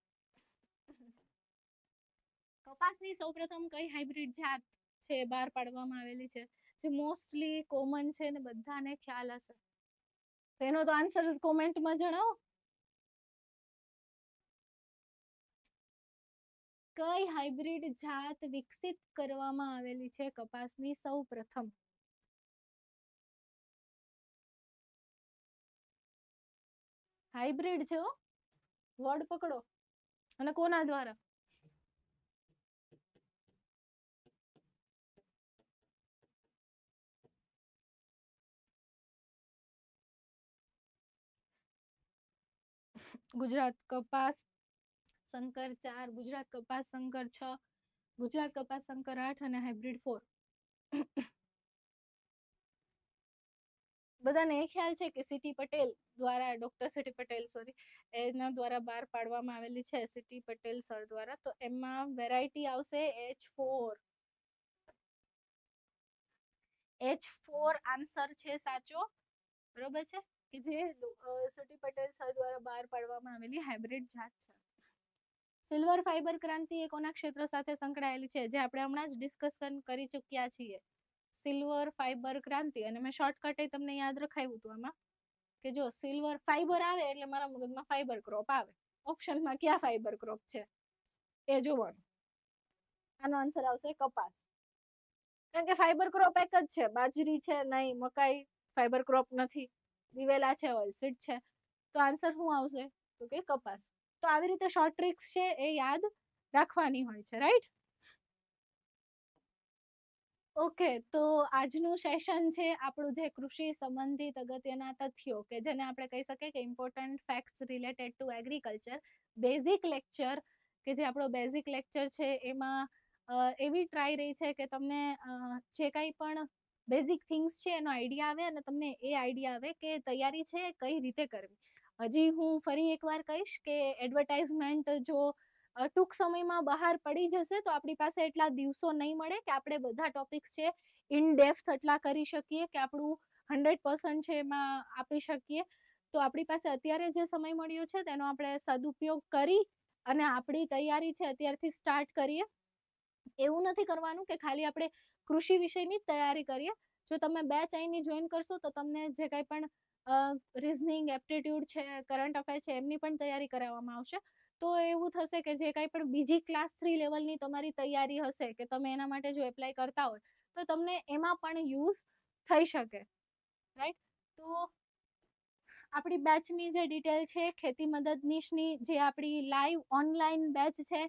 કપાસની સૌપ્રથમ કઈ હાઇબ્રિડ જાત છે બહાર પાડવામાં આવેલી છે જે મોસ્ટલી કોમન છે ને બધાને ખ્યાલ હશે તેનો તો આન્સર કોમેન્ટમાં જણાવો કઈ હાઇબ્રિડ જાત વિકસિત કરવામાં આવેલી છે કપાસની સૌ પ્રથમ હાઇબ્રિડ છે વર્ડ પકડો અને કોના દ્વારા ગુજરાત કપાસ સંકર ચાર ગુજરાત કપાસ સંકર છ ગુજરાત કપાસ સંકર આઠ અને હાઇબ્રિડ ફોર બધાને એ ખ્યાલ છે કે સિટી પટેલ દ્વારા ડોક્ટર સીટી પટેલ સોરી એના દ્વારા બહાર પાડવામાં આવેલી છે સિટી પટેલ સર દ્વારા તો એમાં વેરાયટી આવશે H four H four answer છે સાચો બરોબર છે કે જે સિટી પટેલ સર દ્વારા બહાર પાડવામાં આવેલી હાઇબ્રિડ જાત છે સિલ્વર ફાઇબર ક્રાંતિ એ કોના ક્ષેત્ર સાથે સંકળાયેલી છે જે આપણે હમણાં જ ડિસ્કશન કરી ચૂક્યા છીએ સિલ્વર ફાઇબર ક્રાંતિ અને મેં શોર્ટકટ એ તમને યાદ રખાયું હતું આમાં કે જો સિલ્વર ફાઇબર આવે એટલે મારા મગજમાં ફાઇબર ક્રોપ આવે ઓપ્શનમાં કયા ફાઇબર ક્રોપ છે એ જોવાનું આનો આન્સર આવશે કપાસ કારણ કે ફાઇબર ક્રોપ એક જ છે બાજરી છે નહીં મકાઈ ફાઇબર ક્રોપ નથી દિવેલા છે ઓલસીડ છે તો આન્સર શું આવશે તો કે કપાસ તો આવી રીતે શોર્ટ ટ્રિક્સ છે એ યાદ રાખવાની હોય છે રાઈટ ઓકે તો આજનું સેશન છે આપણું જે કૃષિ સંબંધિત અગત્યના તથ્યો કે જેને આપણે કહી શકીએ કે important facts related to agriculture basic lecture કે જે આપણો બેઝિક લેક્ચર છે એમાં એવી ટ્રાય રહી છે કે તમને જે કાંઈ પણ બેઝિક થિંગ્સ છે એનો આઈડિયા આવે અને તમને એ આઈડિયા આવે કે તૈયારી છે કઈ રીતે કરવી હજી હું ફરી એકવાર કહીશ કે એડવર્ટાઇઝમેન્ટ જો ટૂંક સમયમાં બહાર પડી જશે તો આપણી પાસે એટલા દિવસો નહીં મળે કે આપણે બધા ટોપિક્સ છે ઇન ડેપ્થ એટલા કરી શકીએ કે આપણું હંડ્રેડ પર્સન્ટ છે એમાં આપી શકીએ તો આપણી પાસે અત્યારે જે સમય મળ્યો છે તેનો આપણે સદુપયોગ કરી અને આપણી તૈયારી છે અત્યારથી સ્ટાર્ટ કરીએ એવું નથી કરવાનું કે ખાલી આપણે કૃષિ વિષયની જ તૈયારી કરીએ જો તમે બે ચાઇની જોઈન કરશો તો તમને જે કંઈ પણ રિઝનિંગ એપ્ટિટ્યૂડ છે કરંટ અફેર છે એમની પણ તૈયારી કરાવવામાં આવશે તો એવું થશે કે જે કાંઈ પણ બીજી ક્લાસ થ્રી લેવલની તમારી તૈયારી હશે કે તમે એના માટે જો એપ્લાય કરતા હોય તો તમને એમાં પણ યુઝ થઈ શકે રાઈટ તો આપણી બેચની જે ડિટેલ છે ખેતી મદદનીશની જે આપણી લાઈવ ઓનલાઈન બેચ છે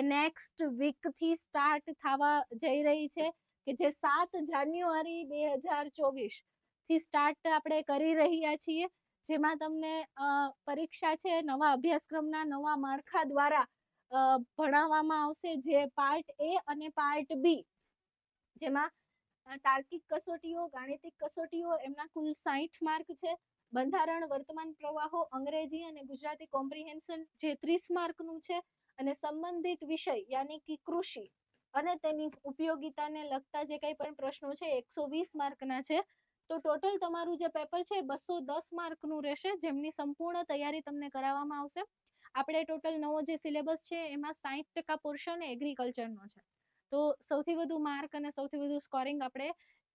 એ નેક્સ્ટ વીકથી સ્ટાર્ટ થવા જઈ રહી છે કે જે સાત જાન્યુઆરી બે હજાર ચોવીસ થી સ્ટાર્ટ આપણે કરી રહ્યા છીએ જેમાં તમને પરીક્ષા છે નવા અભ્યાસક્રમના નવા માળખા દ્વારા ભણાવવામાં આવશે જે પાર્ટ એ અને પાર્ટ બી જેમાં તાર્કિક કસોટીઓ ગાણિતિક કસોટીઓ એમના કુલ સાઠ માર્ક છે બંધારણ વર્તમાન પ્રવાહો અંગ્રેજી અને ગુજરાતી કોમ્પ્રિહેન્શન જે ત્રીસ માર્કનું છે અને સંબંધિત વિષય યાની કે કૃષિ અને તેની ઉપયોગિતાને લગતા જે કંઈ પણ પ્રશ્નો છે એકસો વીસ માર્કના છે તો ટોટલ તમારું જે પેપર છે બસો દસ માર્કનું રહેશે જેમની સંપૂર્ણ તૈયારી તમને કરાવવામાં આવશે આપણે ટોટલ નવો જે સિલેબસ છે એમાં સાઠ ટકા પોર્શન એગ્રીકલ્ચરનો છે તો સૌથી વધુ માર્ક અને સૌથી વધુ સ્કોરિંગ આપણે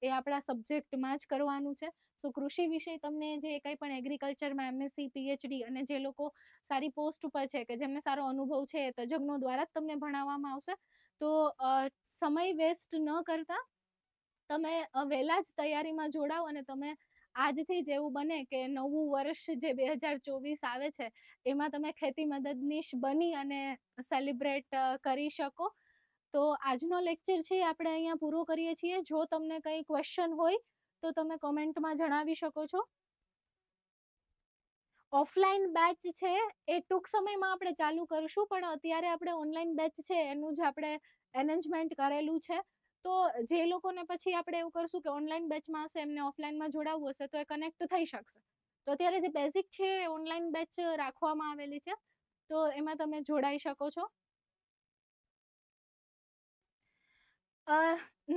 એ આપણા સબ્જેક્ટમાં જ કરવાનું છે તો કૃષિ વિષય તમને જે કંઈ પણ એગ્રીકલ્ચરમાં એમએસસી પીએચડી અને જે લોકો સારી પોસ્ટ ઉપર છે કે જેમને સારો અનુભવ છે તજજ્ઞો દ્વારા જ તમને ભણાવવામાં આવશે તો સમય વેસ્ટ ન કરતા તમે વહેલા જ તૈયારીમાં જોડાઓ અને તમે આજથી જ એવું બને કે નવું વર્ષ જે બે હજાર ચોવીસ આવે છે એમાં તમે ખેતી મદદનીશ બની અને સેલિબ્રેટ કરી શકો તો આજનો લેક્ચર છે આપણે અહીંયા પૂરો કરીએ છીએ જો તમને કંઈ ક્વેશ્ચન હોય તો તમે કોમેન્ટમાં જણાવી શકો છો ઓફલાઈન બેચ છે એ ટૂંક સમયમાં આપણે ચાલુ કરીશું પણ અત્યારે આપણે ઓનલાઈન બેચ છે એનું જ આપણે એરેન્જમેન્ટ કરેલું છે તો જે લોકોને પછી આપણે એવું કરશું કે ઓનલાઈન બેચમાં હશે એમને ઓફલાઈનમાં જોડાવવું હશે તો એ કનેક્ટ થઈ શકશે તો અત્યારે જે બેઝિક છે ઓનલાઈન બેચ રાખવામાં આવેલી છે તો એમાં તમે જોડાઈ શકો છો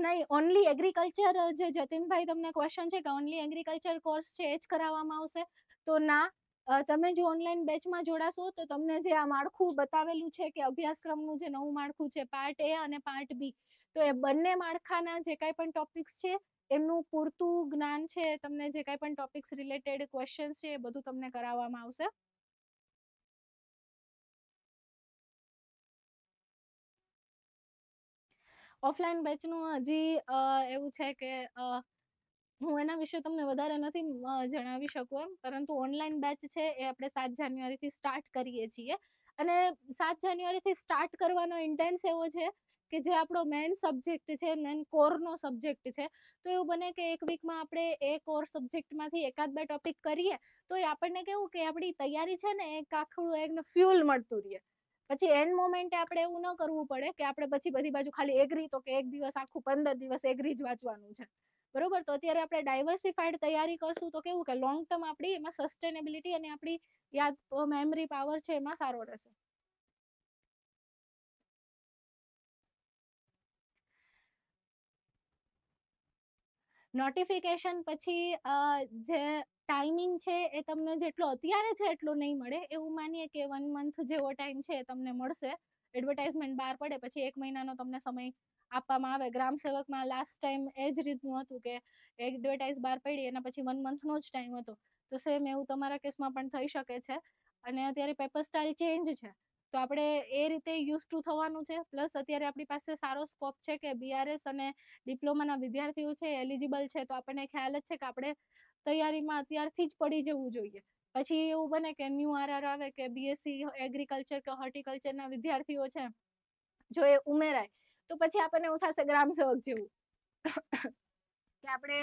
નહીં ઓનલી એગ્રીકલ્ચર જે જતીનભાઈ તમને ક્વેશ્ચન છે કે ઓનલી એગ્રીકલ્ચર કોર્સ છે એ જ કરાવવામાં આવશે તો ના તમે જો ઓનલાઈન બેચમાં જોડાશો તો તમને જે આ માળખું બતાવેલું છે કે અભ્યાસક્રમનું જે નવું માળખું છે પાર્ટ એ અને પાર્ટ બી તો એ બંને માળખાના જે કાંઈ પણ ટોપિક્સ છે એમનું પૂરતું જ્ઞાન છે તમને જે કાંઈ પણ ટોપિક્સ રિલેટેડ ક્વેશ્ચન્સ છે એ બધું તમને કરાવવામાં આવશે ઓફલાઈન બેચનું હજી એવું છે કે હું એના વિશે તમને વધારે નથી જણાવી શકું એમ પરંતુ ઓનલાઈન બેચ છે એ આપણે સાત જાન્યુઆરીથી સ્ટાર્ટ કરીએ છીએ અને સાત જાન્યુઆરીથી સ્ટાર્ટ કરવાનો ઇન્ટેન્સ એવો છે કે જે આપણો મેઇન સબ્જેક્ટ છે મેઇન કોરનો સબ્જેક્ટ છે તો એવું બને કે એક વીકમાં આપણે એ કોર સબ્જેક્ટમાંથી એકાદ બે ટોપિક કરીએ તો એ આપણને કેવું કે આપણી તૈયારી છે ને એક આખું એકને ફ્યુલ મળતું રહીએ પછી એન મોમેન્ટે આપણે એવું ન કરવું પડે કે આપણે પછી બધી બાજુ ખાલી એગ્રી તો કે એક દિવસ આખું પંદર દિવસ એગ્રી જ વાંચવાનું છે બરોબર તો અત્યારે આપણે ડાયવર્સિફાઈડ તૈયારી કરશું તો કેવું કે લોંગ ટર્મ આપણી એમાં સસ્ટેનેબિલિટી અને આપણી યાદ મેમરી પાવર છે એમાં સારો રહેશે નોટિફિકેશન પછી જે ટાઈમિંગ છે એ તમને જેટલો અત્યારે છે એટલું નહીં મળે એવું માનીએ કે વન મંથ જેવો ટાઈમ છે એ તમને મળશે એડવર્ટાઇઝમેન્ટ બહાર પડે પછી એક મહિનાનો તમને સમય આપવામાં આવે ગ્રામ સેવકમાં લાસ્ટ ટાઈમ એ જ રીતનું હતું કે એડવર્ટાઇઝ બહાર પડી એના પછી વન મંથનો જ ટાઈમ હતો તો સેમ એવું તમારા કેસમાં પણ થઈ શકે છે અને અત્યારે પેપર સ્ટાઇલ ચેન્જ છે તો આપણે એ રીતે યુઝ ટુ થવાનું છે પ્લસ અત્યારે આપણી પાસે સારો સ્કોપ છે કે બીઆરએસ અને ડિપ્લોમાના વિદ્યાર્થીઓ છે એલિજિબલ છે તો આપણને ખ્યાલ જ છે કે આપણે તૈયારીમાં અત્યારથી જ પડી જવું જોઈએ પછી એવું બને કે ન્યૂ આરઆર આવે કે બીએસસી એગ્રીકલ્ચર કે હોર્ટિકલ્ચરના વિદ્યાર્થીઓ છે જો એ ઉમેરાય તો પછી આપણને એવું થશે ગ્રામ જેવું કે આપણે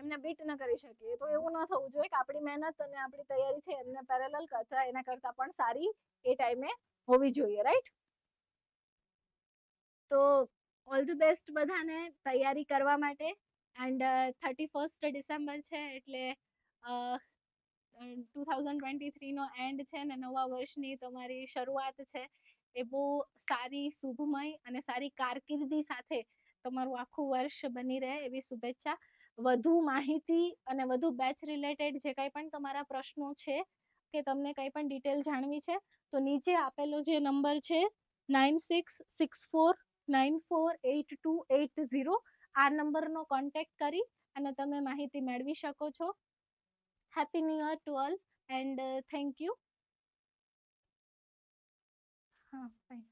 એમને બીટ ન કરી શકીએ તો એવું ન થવું જોઈએ કે આપણી મહેનત અને આપણી તૈયારી છે એમને પેરેલલ કરતા એના કરતા પણ સારી એ ટાઈમે હોવી જોઈએ રાઈટ તો ઓલ ધ બેસ્ટ બધાને તૈયારી કરવા માટે એન્ડ થર્ટી ફર્સ્ટ ડિસેમ્બર છે એટલે ટુ થાઉઝન્ડ ટ્વેન્ટી થ્રીનો એન્ડ છે ને નવા વર્ષની તમારી શરૂઆત છે એ બહુ સારી શુભમય અને સારી કારકિર્દી સાથે તમારું આખું વર્ષ બની રહે એવી શુભેચ્છા વધુ માહિતી અને વધુ બેચ રિલેટેડ જે કંઈ પણ તમારા પ્રશ્નો છે કે તમને કંઈ પણ ડિટેલ જાણવી છે તો નીચે આપેલો જે નંબર છે nine six six four nine four eight two eight zero આ નંબરનો કોન્ટેક્ટ કરી અને તમે માહિતી મેળવી શકો છો happy new year to all and thank you હા ફાઇન